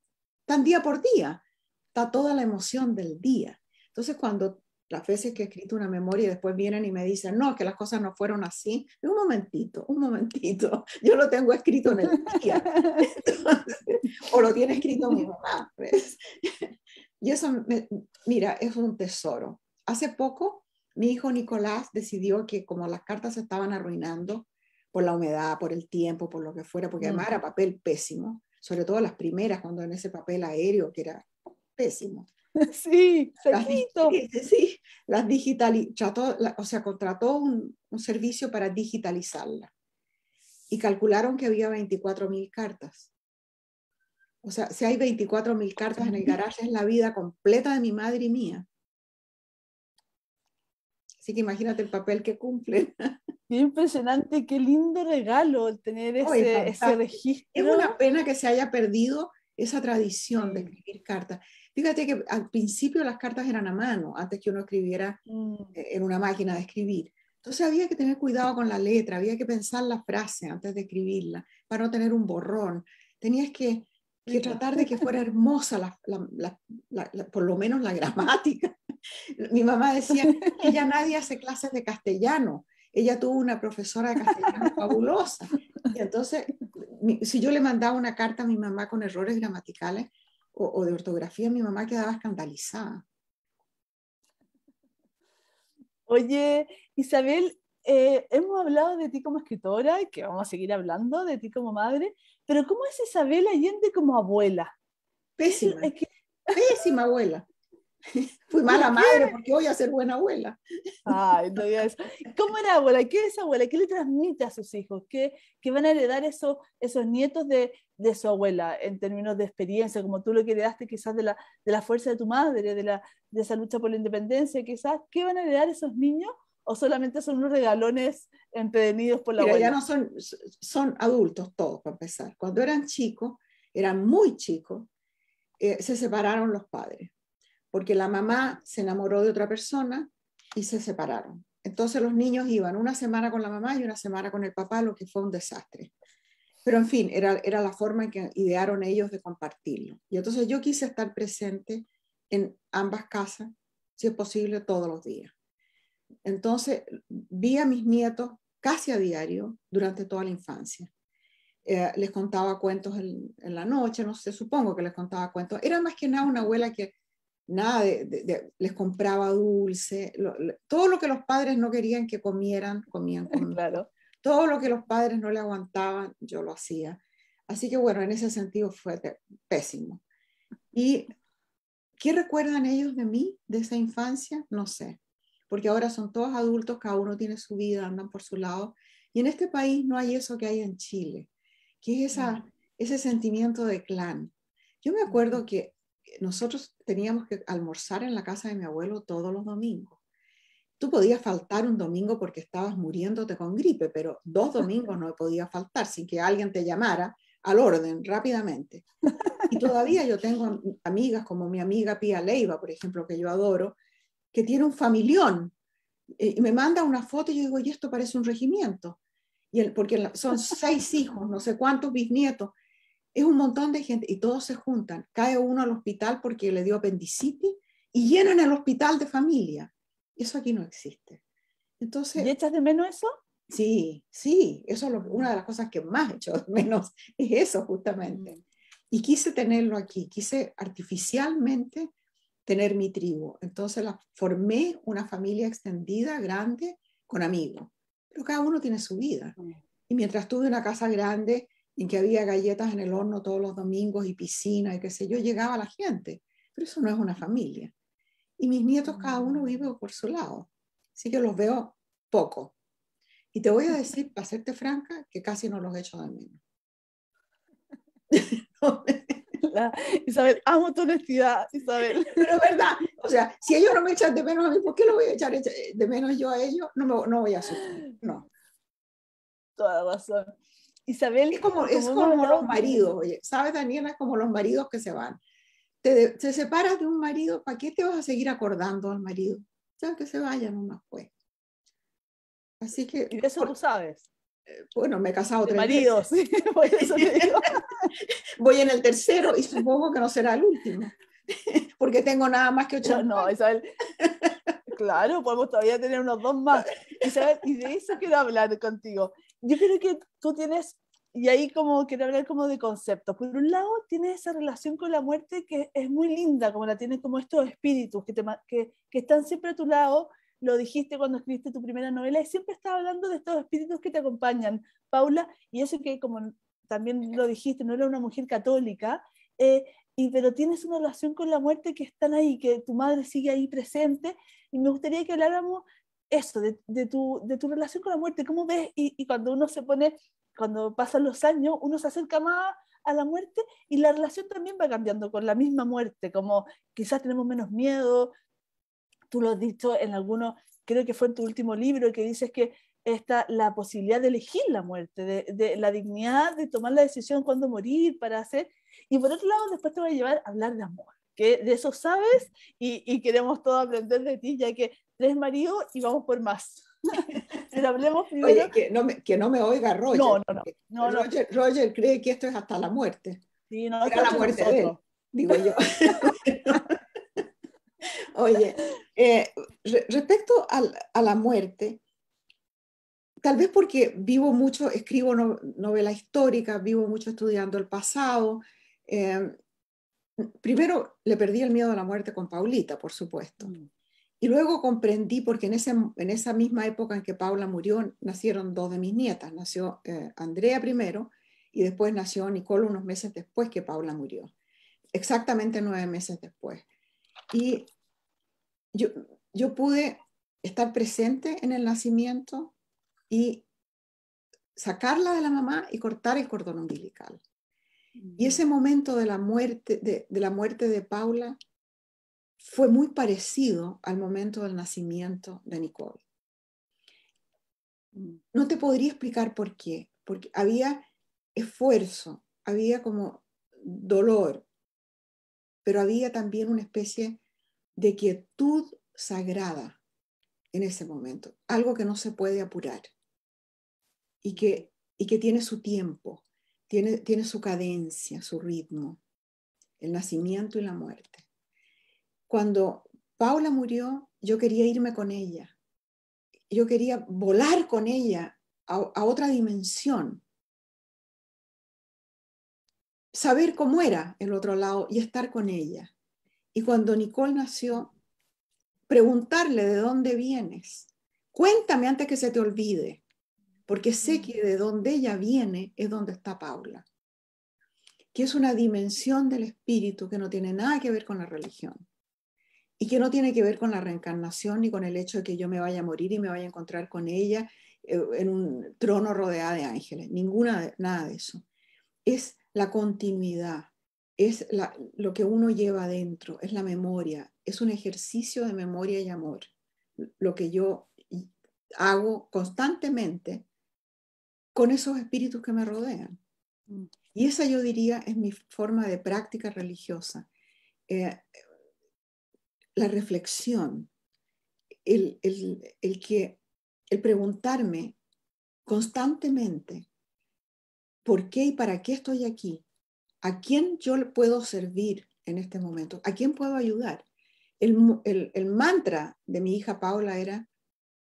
tan día por día, está toda la emoción del día. Entonces cuando las veces que he escrito una memoria y después vienen y me dicen, no, que las cosas no fueron así. Un momentito, un momentito, yo lo tengo escrito en el día, o lo tiene escrito mi mamá. Pues. Y eso, mira, es un tesoro. Hace poco mi hijo Nicolás decidió que como las cartas se estaban arruinando por la humedad, por el tiempo, por lo que fuera, porque además era papel pésimo, sobre todo las primeras, cuando en ese papel aéreo que era pésimo. Sí, Las, sí, las digitalizó, o sea, contrató un, servicio para digitalizarla y calcularon que había 24.000 cartas. O sea, si hay 24 mil cartas en el garaje, es la vida completa de mi madre y mía. Así que imagínate el papel que cumple. Qué impresionante, qué lindo regalo tener ese, ese registro. Es una pena que se haya perdido esa tradición de escribir cartas. Fíjate que al principio las cartas eran a mano, antes que uno escribiera mm. eh, en una máquina de escribir. Entonces había que tener cuidado con la letra, había que pensar la frase antes de escribirla, para no tener un borrón. Tenías que, tratar de que fuera hermosa, la, por lo menos la gramática. Mi mamá decía que ya nadie hace clases de castellano. Ella tuvo una profesora de castellano fabulosa. entonces, si yo le mandaba una carta a mi mamá con errores gramaticales, o, de ortografía, mi mamá quedaba escandalizada. Oye, Isabel, eh, hemos hablado de ti como escritora, y que vamos a seguir hablando de ti como madre, pero ¿cómo es Isabel Allende como abuela? Pésima. Pésima abuela. Fui mala madre porque voy a ser buena abuela. Ay, no ¿Cómo era abuela? ¿Qué es abuela? ¿Qué le transmite a sus hijos? ¿Qué, qué van a heredar esos, esos nietos de, de, su abuela en términos de experiencia, como tú lo que heredaste quizás de la, de la fuerza de tu madre, de, la, de esa lucha por la independencia, quizás? ¿Qué van a heredar esos niños? ¿O solamente son unos regalones empedernidos por la abuela? ya no son, son adultos todos, para empezar. Cuando eran chicos, eran muy chicos, eh, se separaron los padres porque la mamá se enamoró de otra persona y se separaron. Entonces los niños iban una semana con la mamá y una semana con el papá, lo que fue un desastre. Pero en fin, era, era la forma en que idearon ellos de compartirlo. Y entonces yo quise estar presente en ambas casas, si es posible, todos los días. Entonces vi a mis nietos casi a diario durante toda la infancia. Eh, les contaba cuentos en, en, la noche, no sé, supongo que les contaba cuentos. Era más que nada una abuela que nada les compraba dulce, todo lo que los padres no querían que comieran, comían conmigo. Todo lo que los padres no le aguantaban, yo lo hacía. Así que bueno, en ese sentido fue pésimo. ¿Y qué recuerdan ellos de mí, de esa infancia? No sé, porque ahora son todos adultos, cada uno tiene su vida, andan por su lado. Y en este país no hay eso que hay en Chile, que es ese sentimiento de clan. Yo me acuerdo que nosotros teníamos que almorzar en la casa de mi abuelo todos los domingos. Tú podías faltar un domingo porque estabas muriéndote con gripe, pero dos domingos no podía faltar sin que alguien te llamara al orden rápidamente. Y todavía yo tengo amigas como mi amiga Pía Leiva, por ejemplo, que yo adoro, que tiene un familión. Eh, y me manda una foto y yo digo, y esto parece un regimiento. Y porque son seis hijos, no sé cuántos bisnietos es un montón de gente y todos se juntan. Cae uno al hospital porque le dio apendicitis y llenan el hospital de familia. Eso aquí no existe. Entonces, ¿Y echas de menos eso? Sí, sí, eso es una de las cosas que más echo de menos, es eso justamente. Mm. Y quise tenerlo aquí, quise artificialmente tener mi tribu. Entonces la, formé una familia extendida, grande, con amigos. Pero cada uno tiene su vida. Mm. Y mientras tuve una casa grande, en que había galletas en el horno todos los domingos y piscina y qué sé yo, llegaba la gente, pero eso no es una familia. Y mis nietos, cada uno mm. vive por su lado, así que los veo poco. Y te voy a decir, para serte franca, que casi no los echo de menos. Isabel, amo tu honestidad, Isabel. Pero verdad, o sea, si ellos no me echan de menos a mí, ¿por qué lo voy a echar de menos yo a ellos? No, me, no voy a sufrir, no. Toda razón. Isabel. Es como, es como los maridos, oye, ¿sabes, Daniela? Es como los maridos que se van. Te, te separas de un marido, ¿para qué te vas a seguir acordando al marido? Ya que se vaya unos pues. Así que. Y eso tú sabes. Eh, bueno, me he casado tres maridos. voy, en el tercero y supongo que no será el último, porque tengo nada más que ocho. No, no Isabel. Claro, podemos todavía tener unos dos más. Isabel, y de eso quiero hablar contigo yo creo que tú tienes, y ahí como quiero hablar como de conceptos, por un lado tienes esa relación con la muerte que es muy linda, como la tienen como estos espíritus que, te, que, que están siempre a tu lado, lo dijiste cuando escribiste tu primera novela, y siempre estás hablando de estos espíritus que te acompañan, Paula, y eso que como también lo dijiste, no era una mujer católica, eh, y, pero tienes una relación con la muerte que están ahí, que tu madre sigue ahí presente, y me gustaría que habláramos eso, de, tu, de tu relación con la muerte, cómo ves, y, cuando uno se pone, cuando pasan los años, uno se acerca más a la muerte y la relación también va cambiando con la misma muerte, como quizás tenemos menos miedo, tú lo has dicho en algunos, creo que fue en tu último libro, que dices que está la posibilidad de elegir la muerte, de, la dignidad de tomar la decisión cuando morir, para hacer, y por otro lado después te voy a llevar a hablar de amor, que de eso sabes y queremos todo aprender de ti, ya que tres y vamos por más. hablemos primero. Oye, que no me, oiga Roger. No, no, no. Roger, cree que esto es hasta la muerte. Hasta la muerte de él, digo yo. Oye, eh, respecto a, la muerte, tal vez porque vivo mucho, escribo novelas históricas vivo mucho estudiando el pasado. Eh, primero le perdí el miedo a la muerte con Paulita, por supuesto. Mm. Y luego comprendí, porque en, esa misma época en que Paula murió, nacieron dos de mis nietas. Nació eh, Andrea primero y después nació Nicole unos meses después que Paula murió. Exactamente nueve meses después. Y yo, pude estar presente en el nacimiento y sacarla de la mamá y cortar el cordón umbilical. Y mm. ese momento de la muerte de la muerte de Paula fue muy parecido al momento del nacimiento de Nicole. Mm. No te podría explicar por qué, porque había esfuerzo, había como dolor, pero había también una especie de quietud sagrada en ese momento, algo que no se puede apurar y que, tiene su tiempo, tiene su cadencia, su ritmo, el nacimiento y la muerte. Cuando Paula murió, yo quería irme con ella. Yo quería volar con ella a, otra dimensión. Saber cómo era el otro lado y estar con ella. Y cuando Nicole nació, preguntarle de dónde vienes. Cuéntame antes que se te olvide, porque sé mm. que de donde ella viene es donde está Paula, que es una dimensión del espíritu que no tiene nada que ver con la religión y que no tiene que ver con la reencarnación ni con el hecho de que yo me vaya a morir y me vaya a encontrar con ella eh, en un trono rodeado de ángeles, ninguna, nada de eso. Es la continuidad, es lo que uno lleva adentro, es la memoria, es un ejercicio de memoria y amor, lo que yo hago constantemente con esos espíritus que me rodean. Mm. Y esa yo diría es mi forma de práctica religiosa. Eh, la reflexión, el, que, el preguntarme constantemente por qué y para qué estoy aquí, a quién yo puedo servir en este momento, a quién puedo ayudar. El, el, el mantra de mi hija Paula era,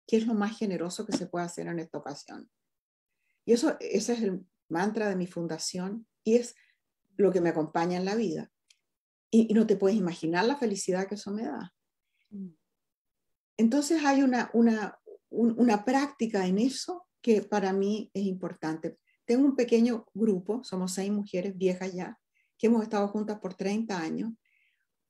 ¿qué es lo más generoso que se puede hacer en esta ocasión? Y eso, ese es el mantra de mi fundación y es lo que me acompaña en la vida y, no te puedes imaginar la felicidad que eso me da. Mm. Entonces hay una, una, práctica en eso que para mí es importante. Tengo un pequeño grupo, somos seis mujeres viejas ya, que hemos estado juntas por 30 años,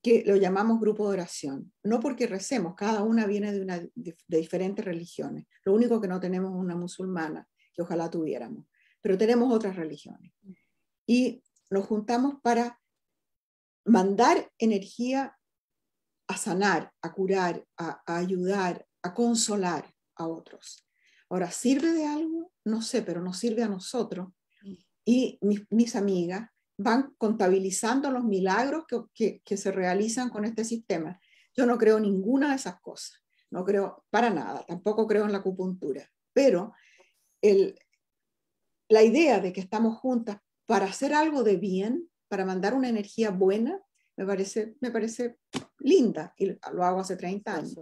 que lo llamamos grupo de oración. No porque recemos, cada una viene de, una, diferentes religiones. Lo único que no tenemos es una musulmana, que ojalá tuviéramos, pero tenemos otras religiones. Mm. Y nos juntamos para mandar energía a sanar, a curar, a, ayudar, a consolar a otros. Ahora, ¿sirve de algo? No sé, pero nos sirve a nosotros. Mm. Y mis, amigas van contabilizando los milagros que, se realizan con este sistema. Yo no creo ninguna de esas cosas, no creo para nada, tampoco creo en la acupuntura, pero la idea de que estamos juntas para hacer algo de bien para mandar una energía buena, me parece, me parece linda y lo hago hace 30 años.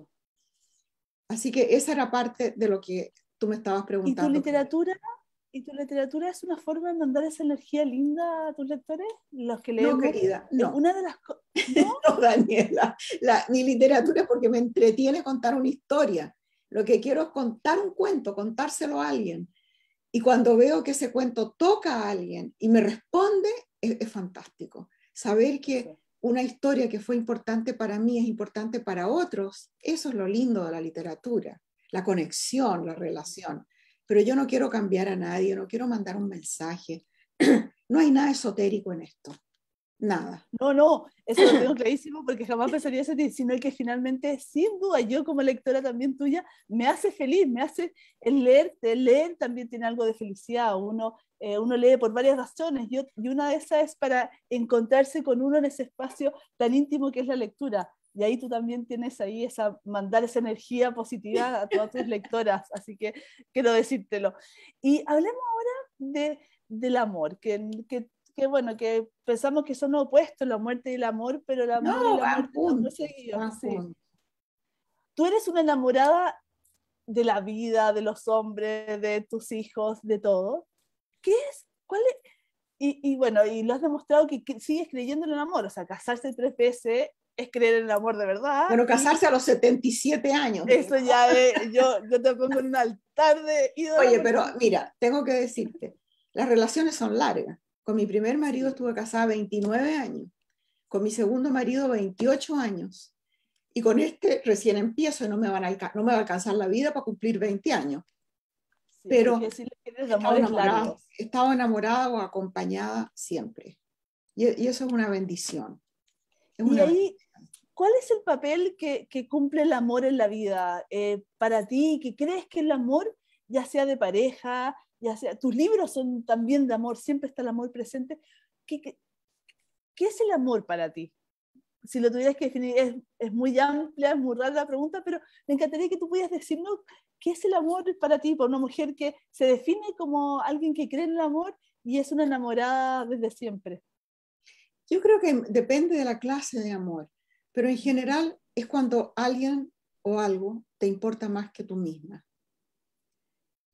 Así que esa era parte de lo que tú me estabas preguntando. ¿Y tu literatura? ¿Y tu literatura es una forma de mandar esa energía linda a tus lectores? Los que leo No, querida, no. Una de las ¿no? Daniela. La, mi literatura es porque me entretiene contar una historia. Lo que quiero es contar un cuento, contárselo a alguien. Y cuando veo que ese cuento toca a alguien y me responde, es, fantástico. Saber que una historia que fue importante para mí es importante para otros, eso es lo lindo de la literatura, la conexión, la relación. Pero yo no quiero cambiar a nadie, no quiero mandar un mensaje. No hay nada esotérico en esto, nada. No, no, eso lo tengo clarísimo porque jamás pensaría eso, sino que finalmente, sin duda, yo como lectora también tuya, me hace feliz, me hace el leerte, el leer también tiene algo de felicidad, uno eh, uno lee por varias razones y, una de esas es para encontrarse con uno en ese espacio tan íntimo que es la lectura. Y ahí tú también tienes ahí esa, mandar esa energía positiva a todas tus lectoras, así que quiero decírtelo. Y hablemos ahora de, del amor, que, bueno, que pensamos que son opuestos la muerte y el amor, pero el amor y la muerte no seguidos. Tú eres una enamorada de la vida, de los hombres, de tus hijos, de todo. ¿qué es? ¿Cuál es? Y, bueno, y lo has demostrado que, sigues creyendo en el amor, o sea, casarse tres veces es creer en el amor de verdad. Bueno, casarse a los 77 años. Eso ya es, yo, yo te pongo en un altar de Ídolo. Oye, pero mira, tengo que decirte, las relaciones son largas. Con mi primer marido estuve casada 29 años, con mi segundo marido 28 años, y con este recién empiezo y no me, van a, no me va a alcanzar la vida para cumplir 20 años pero si estaba, enamorada, o acompañada siempre. Y, eso es una bendición. y ¿cuál es el papel que, cumple el amor en la vida eh, para ti? ¿Que crees que el amor, ya sea de pareja, ya sea, tus libros son también de amor, siempre está el amor presente? qué, qué es el amor para ti? si lo tuvieras que definir, es, muy amplia, es muy rara la pregunta, pero me encantaría que tú pudieras decirnos qué es el amor para ti, por una mujer que se define como alguien que cree en el amor y es una enamorada desde siempre. Yo creo que depende de la clase de amor, pero en general es cuando alguien o algo te importa más que tú misma.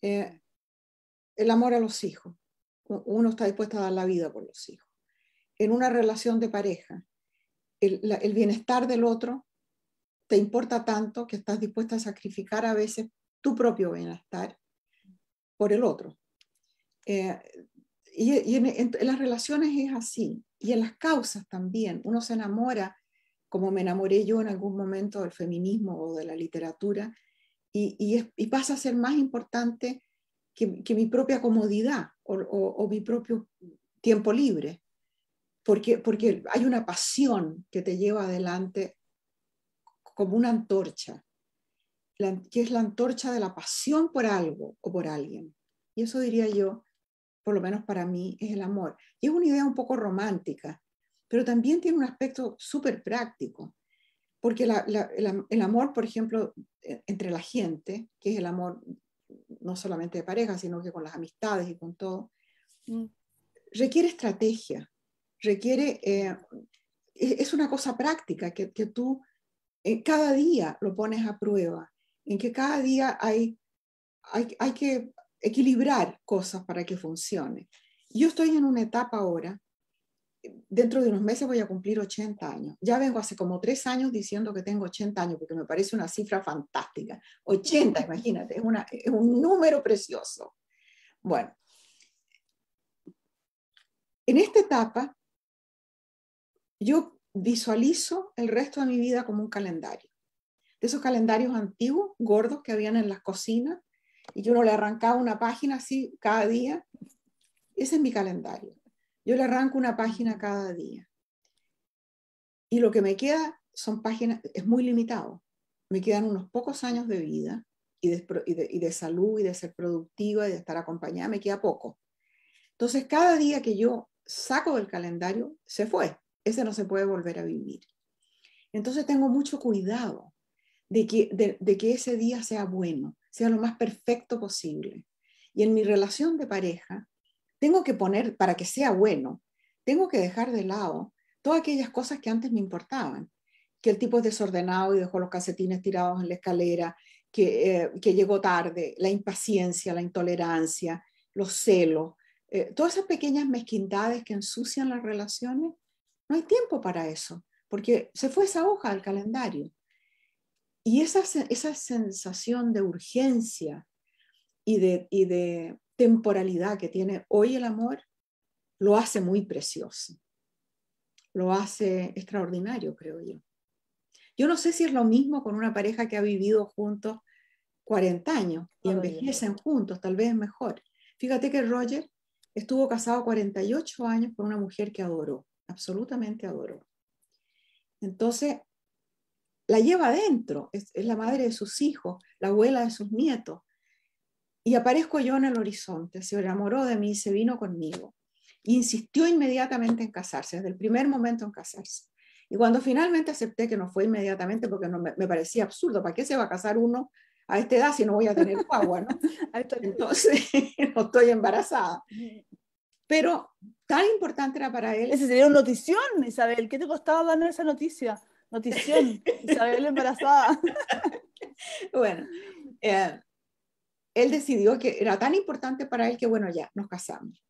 Eh, el amor a los hijos. Uno está dispuesto a dar la vida por los hijos. En una relación de pareja, el, bienestar del otro te importa tanto que estás dispuesta a sacrificar a veces tu propio bienestar por el otro. Eh, y, en, las relaciones es así, y en las causas también. Uno se enamora, como me enamoré yo en algún momento del feminismo o de la literatura, y, pasa a ser más importante que, mi propia comodidad o, mi propio tiempo libre porque, porque hay una pasión que te lleva adelante como una antorcha, que es la antorcha de la pasión por algo o por alguien. Y eso diría yo, por lo menos para mí, es el amor. Y es una idea un poco romántica, pero también tiene un aspecto súper práctico, porque el, amor, por ejemplo, e, entre la gente, que es el amor no solamente de pareja, sino que con las amistades y con todo, mm. requiere estrategia, requiere, eh, es una cosa práctica que, que tú cada día lo pones a prueba, en que cada día hay, hay, hay que equilibrar cosas para que funcione. Yo estoy en una etapa ahora, dentro de unos meses voy a cumplir 80 años. Ya vengo hace como tres años diciendo que tengo 80 años, porque me parece una cifra fantástica. 80, imagínate, es, una, es un número precioso. Bueno, en esta etapa yo visualizo el resto de mi vida como un calendario. De esos calendarios antiguos, gordos, que habían en las cocinas, y yo no le arrancaba una página así cada día. Ese es mi calendario. Yo le arranco una página cada día. Y lo que me queda son páginas, es muy limitado. Me quedan unos pocos años de vida y de, salud y de ser productiva y de estar acompañada, me queda poco. Entonces, cada día que yo saco del calendario, se fue. Ese no se puede volver a vivir. Entonces tengo mucho cuidado de que, de, que ese día sea bueno, sea lo más perfecto posible. Y en mi relación de pareja, tengo que poner, para que sea bueno, tengo que dejar de lado todas aquellas cosas que antes me importaban. Que el tipo es desordenado y dejó los calcetines tirados en la escalera, que, eh, llegó tarde, la impaciencia, la intolerancia, los celos, eh, todas esas pequeñas mezquindades que ensucian las relaciones, no hay tiempo para eso, porque se fue esa hoja al calendario. Y esa, esa sensación de urgencia y de, y de temporalidad que tiene hoy el amor lo hace muy precioso, lo hace extraordinario, creo yo. Yo no sé si es lo mismo con una pareja que ha vivido juntos 40 años y envejecen juntos, tal vez mejor. Fíjate que Roger estuvo casado 48 años con una mujer que adoró absolutamente adoró. Entonces, la lleva adentro, es, la madre de sus hijos, la abuela de sus nietos. Y aparezco yo en el horizonte, se enamoró de mí, se vino conmigo. insistió inmediatamente en casarse, desde el primer momento en casarse. Y cuando finalmente acepté que no fue inmediatamente, porque me, parecía absurdo, ¿para qué se va a casar uno a esta edad si no voy a tener agua, ¿no? Entonces, no estoy embarazada pero tan importante era para él. Ese sería una notición, Isabel. ¿Qué te costaba darme esa noticia? Notición, Isabel embarazada. bueno, eh, él decidió que era tan importante para él que, bueno, ya, nos casamos.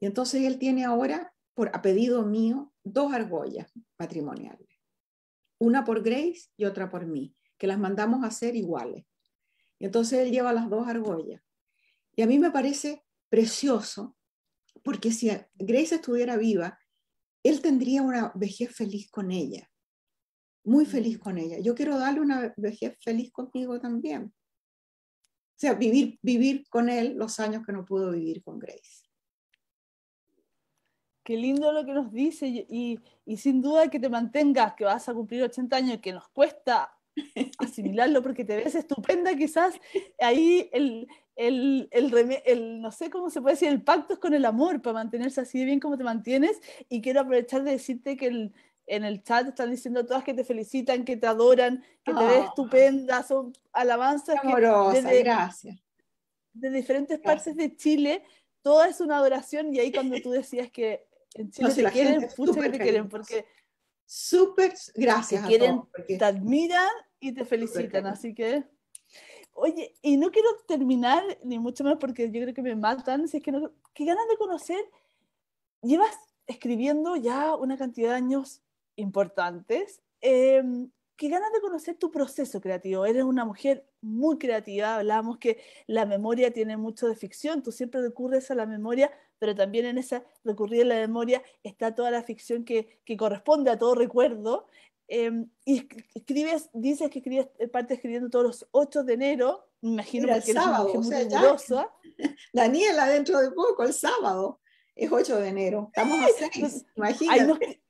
Y entonces él tiene ahora, por a pedido mío, dos argollas patrimoniales. Una por Grace y otra por mí, que las mandamos a hacer iguales. Y entonces él lleva las dos argollas. Y a mí me parece precioso porque si Grace estuviera viva, él tendría una vejez feliz con ella, muy mm. feliz con ella. Yo quiero darle una vejez feliz contigo también. O sea, vivir, vivir con él los años que no pudo vivir con Grace. Qué lindo lo que nos dice y, y sin duda que te mantengas, que vas a cumplir 80 años, que nos cuesta asimilarlo porque te ves estupenda quizás, ahí el, el, el, no sé cómo se puede decir, el pacto es con el amor para mantenerse así de bien como te mantienes. Y quiero aprovechar de decirte que en el chat están diciendo todas que te felicitan, que te adoran, que te ves ah. estupenda, son alabanzas. Amorosa, gracias. De diferentes partes de Chile, toda es una adoración. Y ahí cuando tú decías que en Chile no, te quieren, que te quieren, porque. Súper, gracias. Te quieren, te admiran y te felicitan, así que. Oye, y no quiero terminar, ni mucho más, porque yo creo que me matan, si es que no, qué ganas de conocer. Llevas escribiendo ya una cantidad de años importantes. que em, qué ganas de conocer tu proceso creativo. Eres una mujer muy creativa, hablábamos que la memoria tiene mucho de ficción, tú siempre recurres a la memoria, pero también en esa recurrir a la memoria está toda la ficción que, que corresponde a todo recuerdo. Em, y escribes, dices que eh, parte escribiendo todos los 8 de enero, imagino que el sábado, eres o Daniela, dentro de poco, el sábado, es 8 de enero, estamos a 6, pues, imagínate.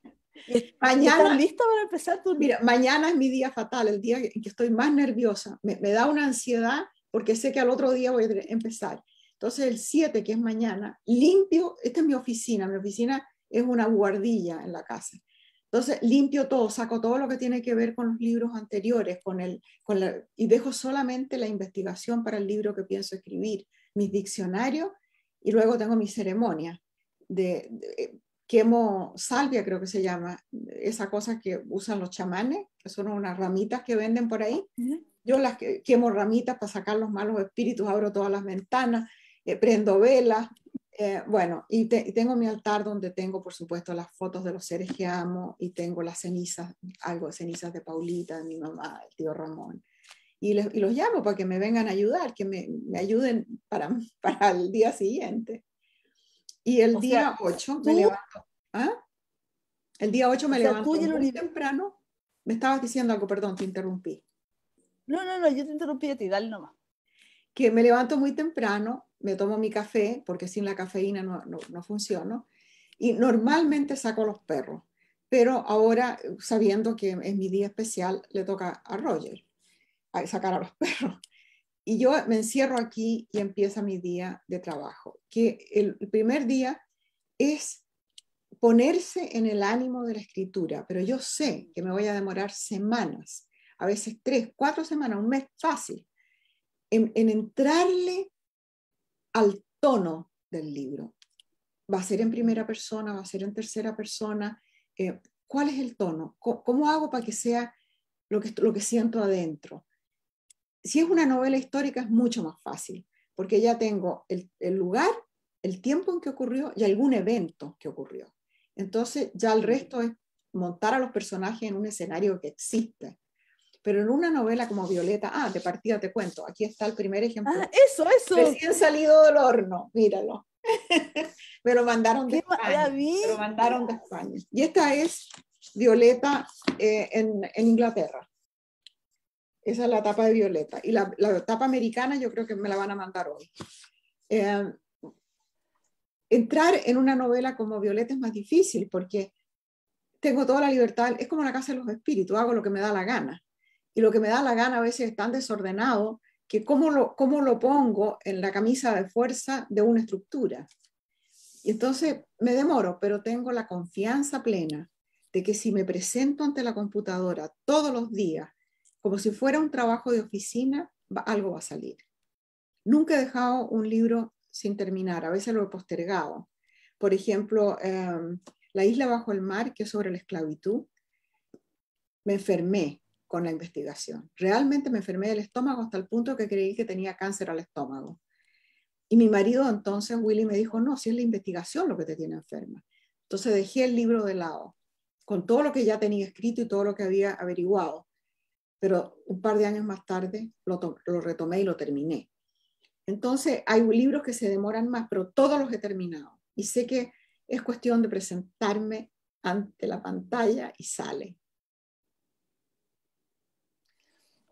mañana, ¿Estás lista para empezar tu... Mira, mañana es mi día fatal, el día en que estoy más nerviosa, me, me da una ansiedad porque sé que al otro día voy a empezar. Entonces el 7, que es mañana, limpio, esta es mi oficina, mi oficina es una guardilla en la casa. Entonces limpio todo, saco todo lo que tiene que ver con los libros anteriores, con el, con la, y dejo solamente la investigación para el libro que pienso escribir, mis diccionarios, y luego tengo mi ceremonia de, eh, quemo salvia, creo que se llama, esa cosa que usan los chamanes, que son unas ramitas que venden por ahí. Yo las quemo ramitas para sacar los malos espíritus, abro todas las ventanas, eh, prendo velas, eh, bueno, y, tengo mi altar donde tengo, por supuesto, las fotos de los seres que amo y tengo las cenizas, algo de cenizas de Paulita, de mi mamá, el tío Ramón. Y, los llamo para que me vengan a ayudar, que me, ayuden para, para el día siguiente. Y el día 8 me levanto. ¿ah? El día 8 me levanto muy temprano. Me estabas diciendo algo, perdón, te interrumpí. No, no, no, yo te interrumpí a ti, dale nomás. Que me levanto muy temprano me tomo mi café, porque sin la cafeína no, no, funciono, y normalmente saco los perros, pero ahora, sabiendo que es mi día especial, le toca a Roger a sacar a los perros. Y yo me encierro aquí y empieza mi día de trabajo, que el, primer día es ponerse en el ánimo de la escritura, pero yo sé que me voy a demorar semanas, a veces tres, cuatro semanas, un mes fácil, en entrarle al tono del libro. ¿Va a ser en primera persona? ¿Va a ser en tercera persona? Eh, ¿Cuál es el tono? ¿Cómo, hago para que sea lo que, siento adentro? Si es una novela histórica es mucho más fácil, porque ya tengo el lugar, el tiempo en que ocurrió y algún evento que ocurrió. Entonces ya el resto es montar a los personajes en un escenario que existe. Pero en una novela como Violeta, ah, de partida te cuento, aquí está el primer ah, ejemplo. Ah, eso, eso. Recién salido del horno, míralo. me lo mandaron de España. Me lo mandaron de España. Y esta es Violeta eh, en, Inglaterra. Esa es la tapa de Violeta. Y la, la tapa americana yo creo que me la van a mandar hoy. Eh, entrar en una novela como Violeta es más difícil porque tengo toda la libertad, es como la casa de los espíritus, hago lo que me da la gana y lo que me da la gana a veces es tan desordenado que cómo lo, cómo lo pongo en la camisa de fuerza de una estructura. Y entonces me demoro, pero tengo la confianza plena de que si me presento ante la computadora todos los días, como si fuera un trabajo de oficina, algo va a salir. Nunca he dejado un libro sin terminar, a veces lo he postergado. Por ejemplo, em, La isla bajo el mar, que es sobre la esclavitud, me enfermé con la investigación. Realmente me enfermé del estómago hasta el punto que creí que tenía cáncer al estómago. Y mi marido entonces, Willy, me dijo, no, si es la investigación lo que te tiene enferma. Entonces dejé el libro de lado, con todo lo que ya tenía escrito y todo lo que había averiguado. Pero un par de años más tarde lo, retomé y lo terminé. Entonces hay libros que se demoran más, pero todos los he terminado. Y sé que es cuestión de presentarme ante la pantalla y sale.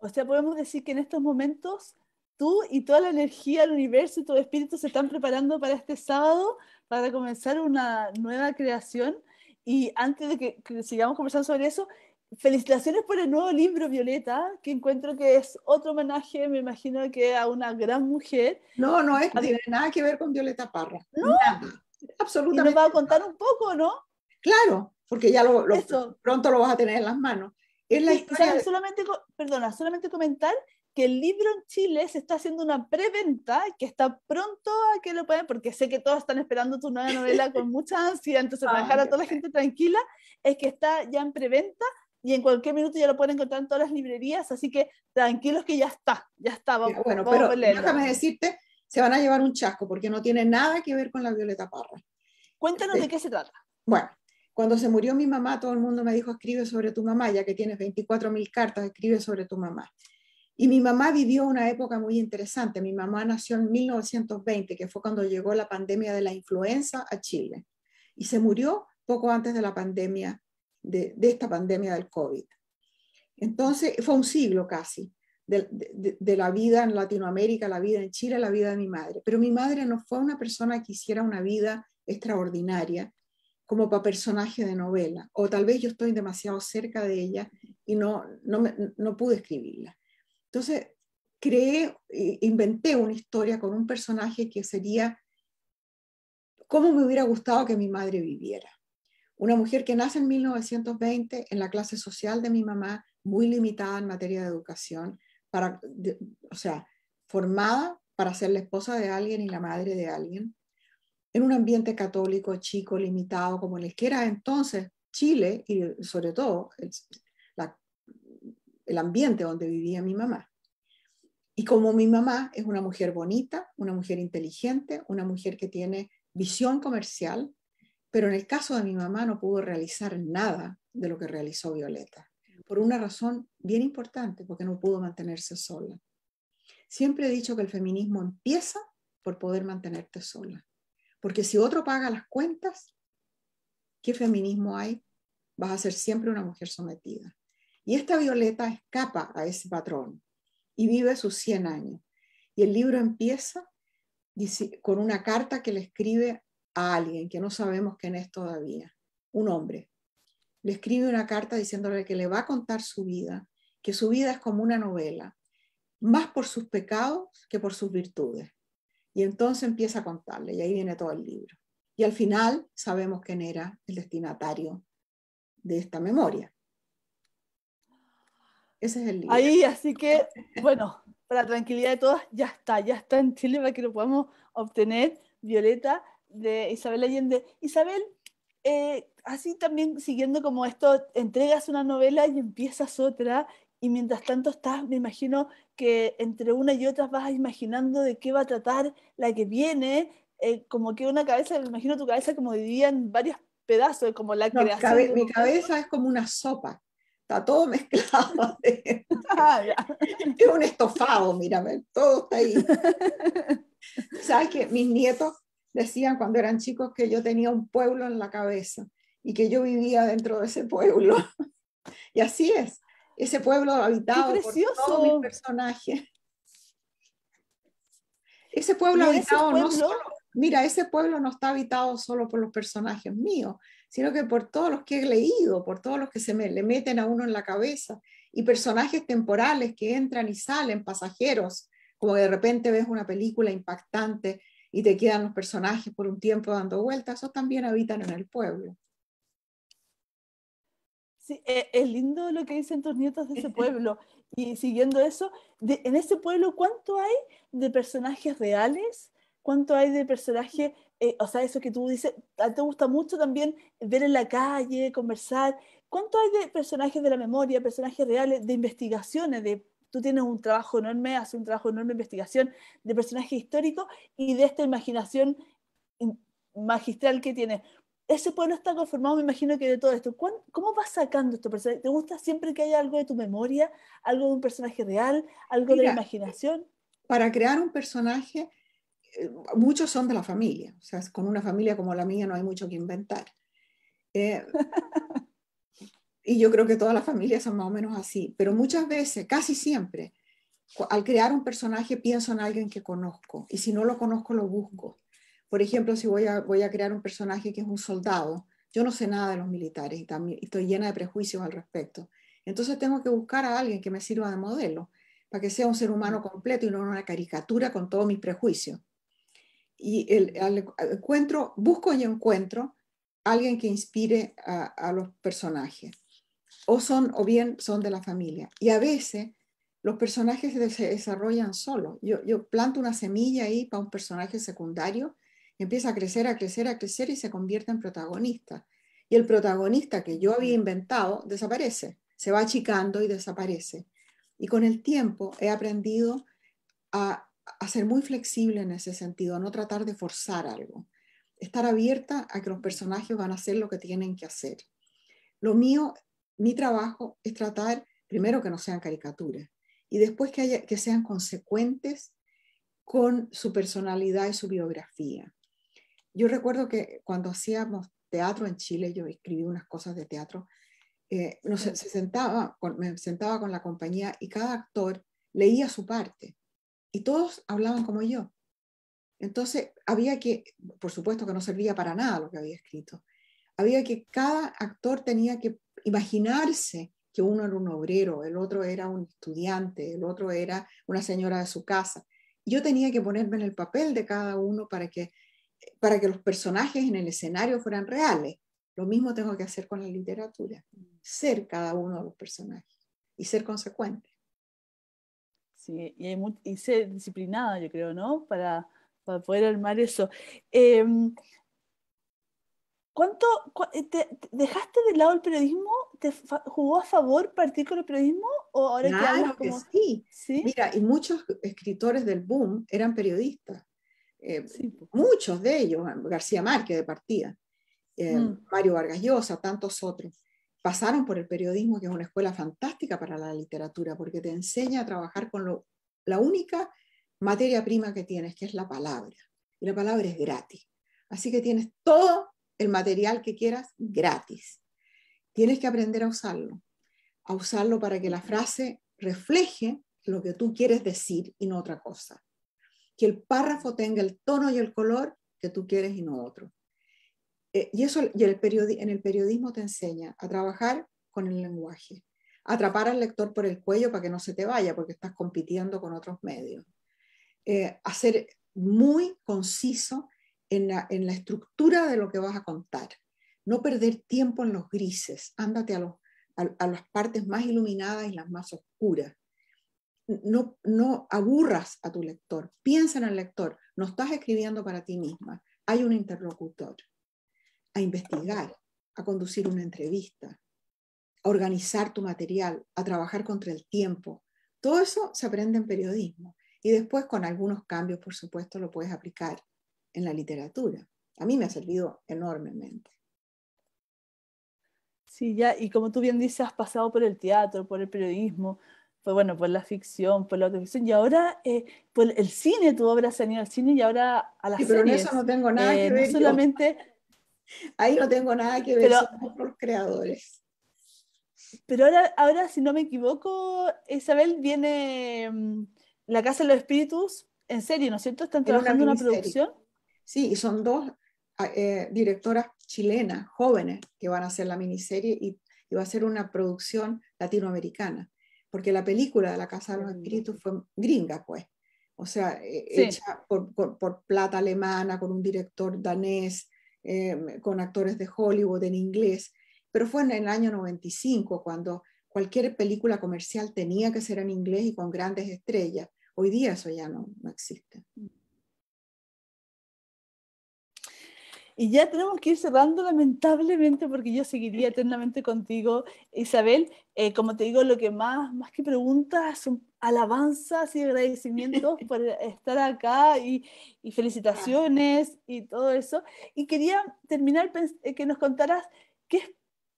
O sea, podemos decir que en estos momentos tú y toda la energía del universo y tu espíritu se están preparando para este sábado, para comenzar una nueva creación. Y antes de que, sigamos conversando sobre eso, felicitaciones por el nuevo libro, Violeta, que encuentro que es otro homenaje, me imagino que a una gran mujer. No, no es, tiene nada que ver con Violeta Parra. No, absolutamente. Y nos va a contar un poco, ¿no? Claro, porque ya lo pronto lo vas a tener en las manos. Es la historia solamente, perdona, solamente comentar que el libro en Chile se está haciendo una preventa que está pronto a que lo puedan, porque sé que todos están esperando tu nueva novela con mucha ansiedad, entonces para dejar a toda la gente tranquila, es que está ya en preventa y en cualquier minuto ya lo pueden encontrar en todas las librerías, así que tranquilos que ya está, ya está, vamos, bueno, pero déjame decirte, se van a llevar un chasco porque no tiene nada que ver con la Violeta Parra. Cuéntanos este de qué se trata. Bueno, cuando se murió mi mamá, todo el mundo me dijo, escribe sobre tu mamá, ya que tienes 24.000 cartas, escribe sobre tu mamá. Y mi mamá vivió una época muy interesante. Mi mamá nació en 1920, que fue cuando llegó la pandemia de la influenza a Chile. Y se murió poco antes de la pandemia, de, esta pandemia del COVID. Entonces, fue un siglo casi de, de, la vida en Latinoamérica, la vida en Chile, la vida de mi madre. Pero mi madre no fue una persona que hiciera una vida extraordinaria, como para personaje de novela, o tal vez yo estoy demasiado cerca de ella y no, no pude escribirla. Entonces, creé, inventé una historia con un personaje que sería cómo me hubiera gustado que mi madre viviera. Una mujer que nace en 1920 en la clase social de mi mamá, muy limitada en materia de educación, para, o sea, formada para ser la esposa de alguien y la madre de alguien, en un ambiente católico chico, limitado, como en el que era entonces Chile y sobre todo el, el ambiente donde vivía mi mamá. Y como mi mamá es una mujer bonita, una mujer inteligente, una mujer que tiene visión comercial, pero en el caso de mi mamá no pudo realizar nada de lo que realizó Violeta, por una razón bien importante, porque no pudo mantenerse sola. Siempre he dicho que el feminismo empieza por poder mantenerte sola. Porque si otro paga las cuentas, ¿qué feminismo hay? Vas a ser siempre una mujer sometida. Y esta Violeta escapa a ese patrón y vive sus 100 años. Y el libro empieza con una carta que le escribe a alguien que no sabemos quién es todavía, un hombre. Le escribe una carta diciéndole que le va a contar su vida, que su vida es como una novela, más por sus pecados que por sus virtudes. Y entonces empieza a contarle, y ahí viene todo el libro. Y al final sabemos quién era el destinatario de esta memoria. Ese es el libro. Ahí, así que, bueno, para tranquilidad de todas, ya está, ya está en Chile para que lo podamos obtener, Violeta, de Isabel Allende. Isabel, eh, así también siguiendo como esto, entregas una novela y empiezas otra y mientras tanto estás, me imagino que entre una y otra vas imaginando de qué va a tratar la que viene, eh, como que una cabeza, me imagino tu cabeza como dividida en varios pedazos, como la creación. mi cabeza es como una sopa, está todo mezclado. Ah, es un estofado, mírame, todo está ahí. Sabes que mis nietos decían cuando eran chicos que yo tenía un pueblo en la cabeza y que yo vivía dentro de ese pueblo. y así es, ese pueblo habitado por todos mis personajes. Ese pueblo habitado no solo, mira, ese pueblo no está habitado solo por los personajes míos, sino que por todos los que he leído, por todos los que se me, le meten a uno en la cabeza, y personajes temporales que entran y salen, pasajeros, como de repente ves una película impactante y te quedan los personajes por un tiempo dando vueltas, esos también habitan en el pueblo. Sí, e-, es lindo lo que dicen tus nietos de ese pueblo. Y siguiendo eso, en ese pueblo, ¿cuánto hay de personajes reales? ¿Cuánto hay de personajes, eh, o sea, eso que tú dices, te gusta mucho también ver en la calle, conversar? ¿Cuánto hay de personajes de la memoria, personajes reales, de investigaciones, de tú tienes un trabajo enorme, haces un trabajo enorme de investigación de personajes históricos y de esta imaginación magistral que tienes? ese pueblo está conformado, me imagino que de todo esto. ¿Cómo vas sacando este personaje? ¿Te gusta siempre que haya algo de tu memoria, algo de un personaje real, algo de la imaginación? Para crear un personaje, eh, muchos son de la familia. O sea, con una familia como la mía no hay mucho que inventar. Eh, y yo creo que todas las familias son más o menos así. Pero muchas veces, casi siempre, al crear un personaje pienso en alguien que conozco. Y si no lo conozco, lo busco. Por ejemplo, si voy a, voy a crear un personaje que es un soldado, yo no sé nada de los militares y también estoy llena de prejuicios al respecto. Entonces tengo que buscar a alguien que me sirva de modelo para que sea un ser humano completo y no una caricatura con todos mis prejuicios. Y el, encuentro, busco y encuentro alguien que inspire a, los personajes. O, son, o bien son de la familia. Y a veces los personajes se desarrollan solos. Yo, yo planto una semilla ahí para un personaje secundario empieza a crecer, a crecer, a crecer y se convierte en protagonista. Y el protagonista que yo había mm. inventado desaparece, se va achicando y desaparece. Y con el tiempo he aprendido a, ser muy flexible en ese sentido, a no tratar de forzar algo, estar abierta a que los personajes van a hacer lo que tienen que hacer. Lo mío, mi trabajo es tratar primero que no sean caricaturas y después que sean consecuentes con su personalidad y su biografía. Yo recuerdo que cuando hacíamos teatro en Chile, yo escribí unas cosas de teatro, eh, sentaba me sentaba con la compañía y cada actor leía su parte y todos hablaban como yo. Entonces había que, por supuesto que no servía para nada lo que había escrito, había que cada actor tenía que imaginarse que uno era un obrero, el otro era un estudiante, el otro era una señora de su casa. Yo tenía que ponerme en el papel de cada uno para que para que los personajes en el escenario fueran reales. Lo mismo tengo que hacer con la literatura, ser cada uno de los personajes y ser consecuente. Sí, y, ser disciplinada, yo creo, ¿no? Para, poder armar eso. Em, ¿Cuánto eh, dejaste de lado el periodismo? ¿Te jugó a favor partir con el periodismo? ¿O ahora claro como... Mira, y muchos escritores del boom eran periodistas. Eh, muchos de ellos, García Márquez de partida, eh, mm. Mario Vargas Llosa, tantos otros, pasaron por el periodismo, que es una escuela fantástica para la literatura, porque te enseña a trabajar con lo, la única materia prima que tienes, que es la palabra. Y la palabra es gratis. Así que tienes todo el material que quieras gratis. Tienes que aprender a usarlo, a usarlo para que la frase refleje lo que tú quieres decir y no otra cosa que el párrafo tenga el tono y el color que tú quieres y no otro. Eh, y eso y el en el periodismo te enseña a trabajar con el lenguaje, atrapar al lector por el cuello para que no se te vaya porque estás compitiendo con otros medios, eh, hacer muy conciso en la, estructura de lo que vas a contar, no perder tiempo en los grises, ándate a, las partes más iluminadas y las más oscuras no, aburras a tu lector, piensa en el lector, no estás escribiendo para ti misma, hay un interlocutor a investigar, a conducir una entrevista, a organizar tu material, a trabajar contra el tiempo. Todo eso se aprende en periodismo y después con algunos cambios, por supuesto, lo puedes aplicar en la literatura. A mí me ha servido enormemente. Sí, ya, y como tú bien dices, has pasado por el teatro, por el periodismo, pues bueno, por la ficción, por la televisión, y ahora eh, por el cine, tu obra se ha ido al cine y ahora a las sí, pero en eso no tengo nada eh, que ver. solamente... Ahí no tengo nada que ver, con los creadores. Pero ahora, ahora, si no me equivoco, Isabel, viene mm, La Casa de los Espíritus en serie, ¿no es cierto? Están trabajando en una, producción. Sí, y son dos ah, eh, directoras chilenas, jóvenes, que van a hacer la miniserie y va a ser una producción latinoamericana porque la película de la Casa de los Espíritus fue gringa, pues, o sea, eh, hecha por, plata alemana, con un director danés, em, con actores de Hollywood en inglés, pero fue en el año 95 cuando cualquier película comercial tenía que ser en inglés y con grandes estrellas. Hoy día eso ya no, no existe. Mm. Y ya tenemos que ir cerrando lamentablemente porque yo seguiría eternamente contigo, Isabel. Eh, como te digo, lo que más, más que preguntas son alabanzas y agradecimientos por estar acá y, felicitaciones y todo eso. Y quería terminar eh, que nos contaras que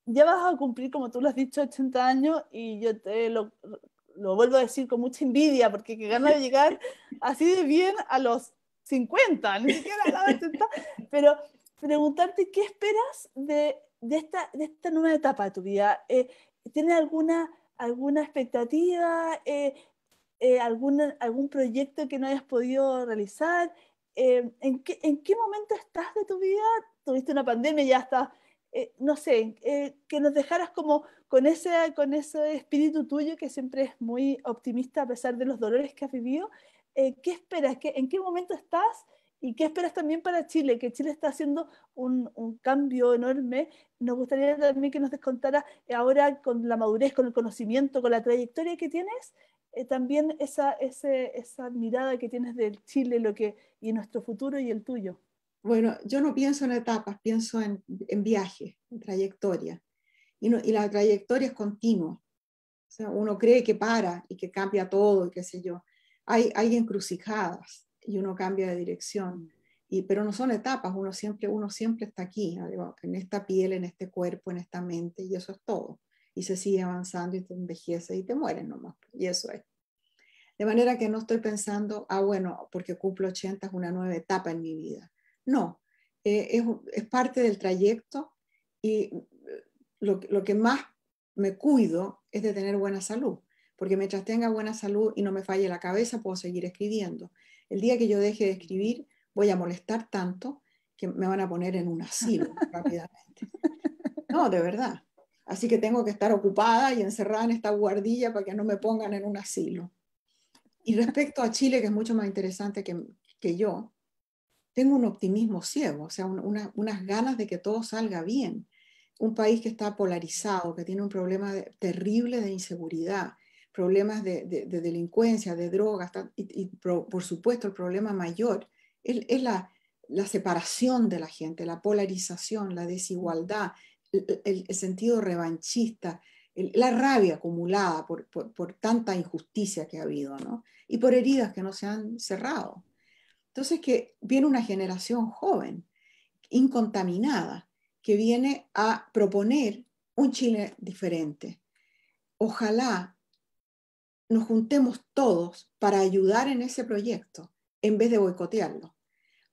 ya vas a cumplir, como tú lo has dicho, 80 años y yo te lo, lo vuelvo a decir con mucha envidia porque que gana de llegar así de bien a los 50, ni siquiera a los 80, pero preguntarte qué esperas de, esta, de esta nueva etapa de tu vida. Eh, ¿Tienes alguna, alguna expectativa? Eh, eh, ¿Algún proyecto que no hayas podido realizar? Eh, ¿en qué, ¿en, qué, momento estás de tu vida? Tuviste una pandemia y ya está. no sé, que nos dejaras como con ese, con ese espíritu tuyo que siempre es muy optimista a pesar de los dolores que has vivido. ¿Qué esperas? ¿Qué, ¿En qué momento estás? ¿Y qué esperas también para Chile? Que Chile está haciendo un, cambio enorme. Nos gustaría también que nos descontara ahora con la madurez, con el conocimiento, con la trayectoria que tienes, eh, también esa, esa mirada que tienes del Chile lo que, y nuestro futuro y el tuyo. Bueno, yo no pienso en etapas, pienso en, viajes, en trayectoria. Y, no, y la trayectoria es continua. O sea, uno cree que para y que cambia todo y qué sé yo. Hay, hay encrucijadas y uno cambia de dirección. Y, pero no son etapas, uno siempre, uno siempre está aquí, en esta piel, en este cuerpo, en esta mente, y eso es todo. Y se sigue avanzando y te envejece y te mueres nomás. Y eso es. De manera que no estoy pensando, ah, bueno, porque cumplo 80 es una nueva etapa en mi vida. No, eh, es, es, parte del trayecto y mm, lo, lo que más me cuido es de tener buena salud, porque mientras tenga buena salud y no me falle la cabeza, puedo seguir escribiendo el día que yo deje de escribir voy a molestar tanto que me van a poner en un asilo rápidamente. No, de verdad. Así que tengo que estar ocupada y encerrada en esta guardilla para que no me pongan en un asilo. Y respecto a Chile, que es mucho más interesante que, que yo, tengo un optimismo ciego, o sea, unas ganas de que todo salga bien. Un país que está polarizado, que tiene un problema terrible de inseguridad, problemas de, delincuencia, de drogas, y, por, supuesto el problema mayor es, la, separación de la gente, la polarización, la desigualdad, el, sentido revanchista, la rabia acumulada por, por, por, tanta injusticia que ha habido, ¿no? y por heridas que no se han cerrado. Entonces que viene una generación joven, incontaminada, que viene a proponer un Chile diferente. Ojalá nos juntemos todos para ayudar en ese proyecto en vez de boicotearlo.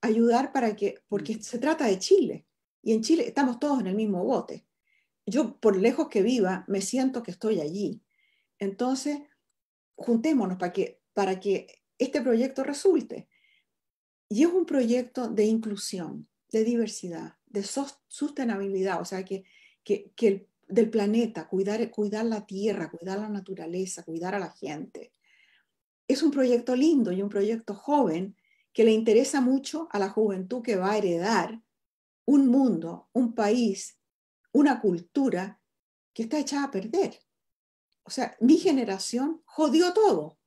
Ayudar para que, porque mm. se trata de Chile y en Chile estamos todos en el mismo bote. Yo, por lejos que viva, me siento que estoy allí. Entonces, juntémonos para que, para que este proyecto resulte. Y es un proyecto de inclusión, de diversidad, de sostenibilidad, o sea, que, que, que del planeta, cuidar, cuidar la tierra, cuidar la naturaleza, cuidar a la gente. Es un proyecto lindo y un proyecto joven que le interesa mucho a la juventud que va a heredar un mundo, un país, una cultura que está echada a perder. O sea, mi generación jodió todo.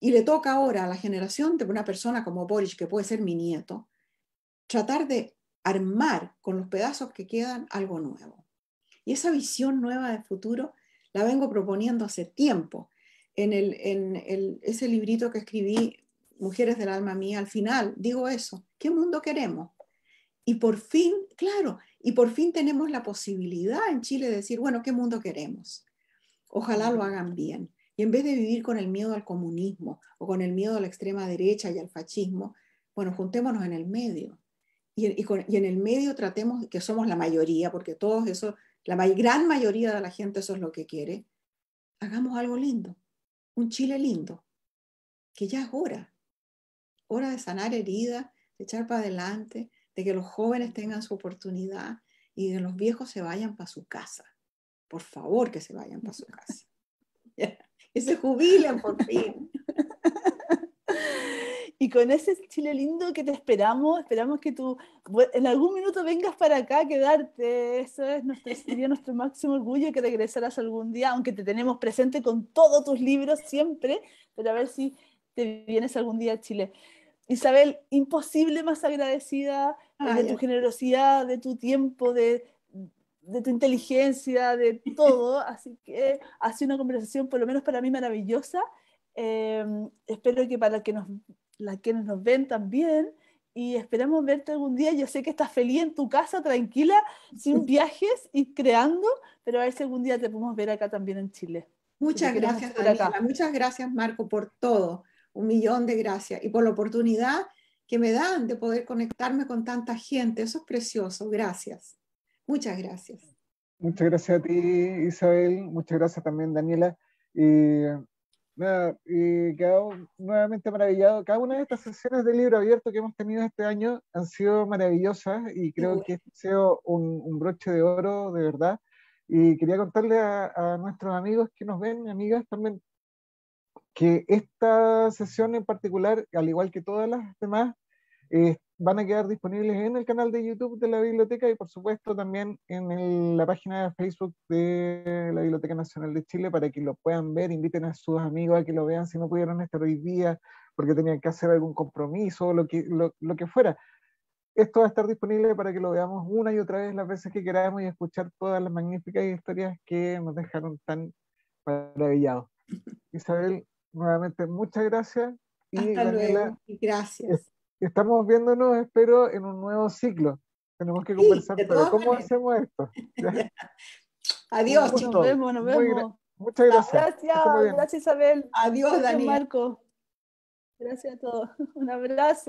Y le toca ahora a la generación de una persona como Boris, que puede ser mi nieto, tratar de armar con los pedazos que quedan algo nuevo. Y esa visión nueva de futuro la vengo proponiendo hace tiempo. En, el, en el, ese librito que escribí, Mujeres del Alma Mía, al final digo eso, ¿qué mundo queremos? Y por fin, claro, y por fin tenemos la posibilidad en Chile de decir, bueno, ¿qué mundo queremos? Ojalá lo hagan bien. Y en vez de vivir con el miedo al comunismo o con el miedo a la extrema derecha y al fascismo, bueno, juntémonos en el medio. Y, y en el medio tratemos, que somos la mayoría, porque todos esos la gran mayoría de la gente eso es lo que quiere, hagamos algo lindo, un Chile lindo, que ya es hora, hora de sanar heridas, de echar para adelante, de que los jóvenes tengan su oportunidad y de los viejos se vayan para su casa. Por favor, que se vayan para su casa. Y se jubilen por fin. Y con ese Chile lindo que te esperamos, esperamos que tú en algún minuto vengas para acá a quedarte. Eso es nuestro, sería nuestro máximo orgullo que regresaras algún día, aunque te tenemos presente con todos tus libros siempre, pero a ver si te vienes algún día a Chile. Isabel, imposible más agradecida de tu generosidad, de tu tiempo, de, de tu inteligencia, de todo. Así que ha sido una conversación, por lo menos para mí, maravillosa. Em, espero que para que nos las quienes nos ven también y esperamos verte algún día. Yo sé que estás feliz en tu casa, tranquila, sin viajes y creando, pero a ver si algún día te podemos ver acá también en Chile. Muchas gracias, Daniela. Muchas gracias, Marco, por todo. Un millón de gracias y por la oportunidad que me dan de poder conectarme con tanta gente. Eso es precioso. Gracias. Muchas gracias. Muchas gracias a ti, Isabel. Muchas gracias también, Daniela. y... Nada, y quedado nuevamente maravillado. Cada una de estas sesiones de libro abierto que hemos tenido este año han sido maravillosas y creo que este ha sido un, broche de oro, de verdad. Y quería contarle a, nuestros amigos que nos ven, amigas también, que esta sesión en particular, al igual que todas las demás, eh, van a quedar disponibles en el canal de YouTube de la biblioteca y por supuesto también en la página de Facebook de la Biblioteca Nacional de Chile para que lo puedan ver, inviten a sus amigos a que lo vean si no pudieron estar hoy día porque tenían que hacer algún compromiso o lo que, lo, que fuera. Esto va a estar disponible para que lo veamos una y otra vez las veces que queramos y escuchar todas las magníficas historias que nos dejaron tan maravillados. Isabel, nuevamente muchas gracias. Y Hasta luego. Y gracias estamos viéndonos, espero, en un nuevo ciclo. Tenemos que conversar, pero ¿cómo hacemos esto? Adiós, Nos vemos, nos vemos. muchas gracias. Gracias, gracias Isabel. Adiós, Adiós, Marco. Gracias a todos. Un abrazo.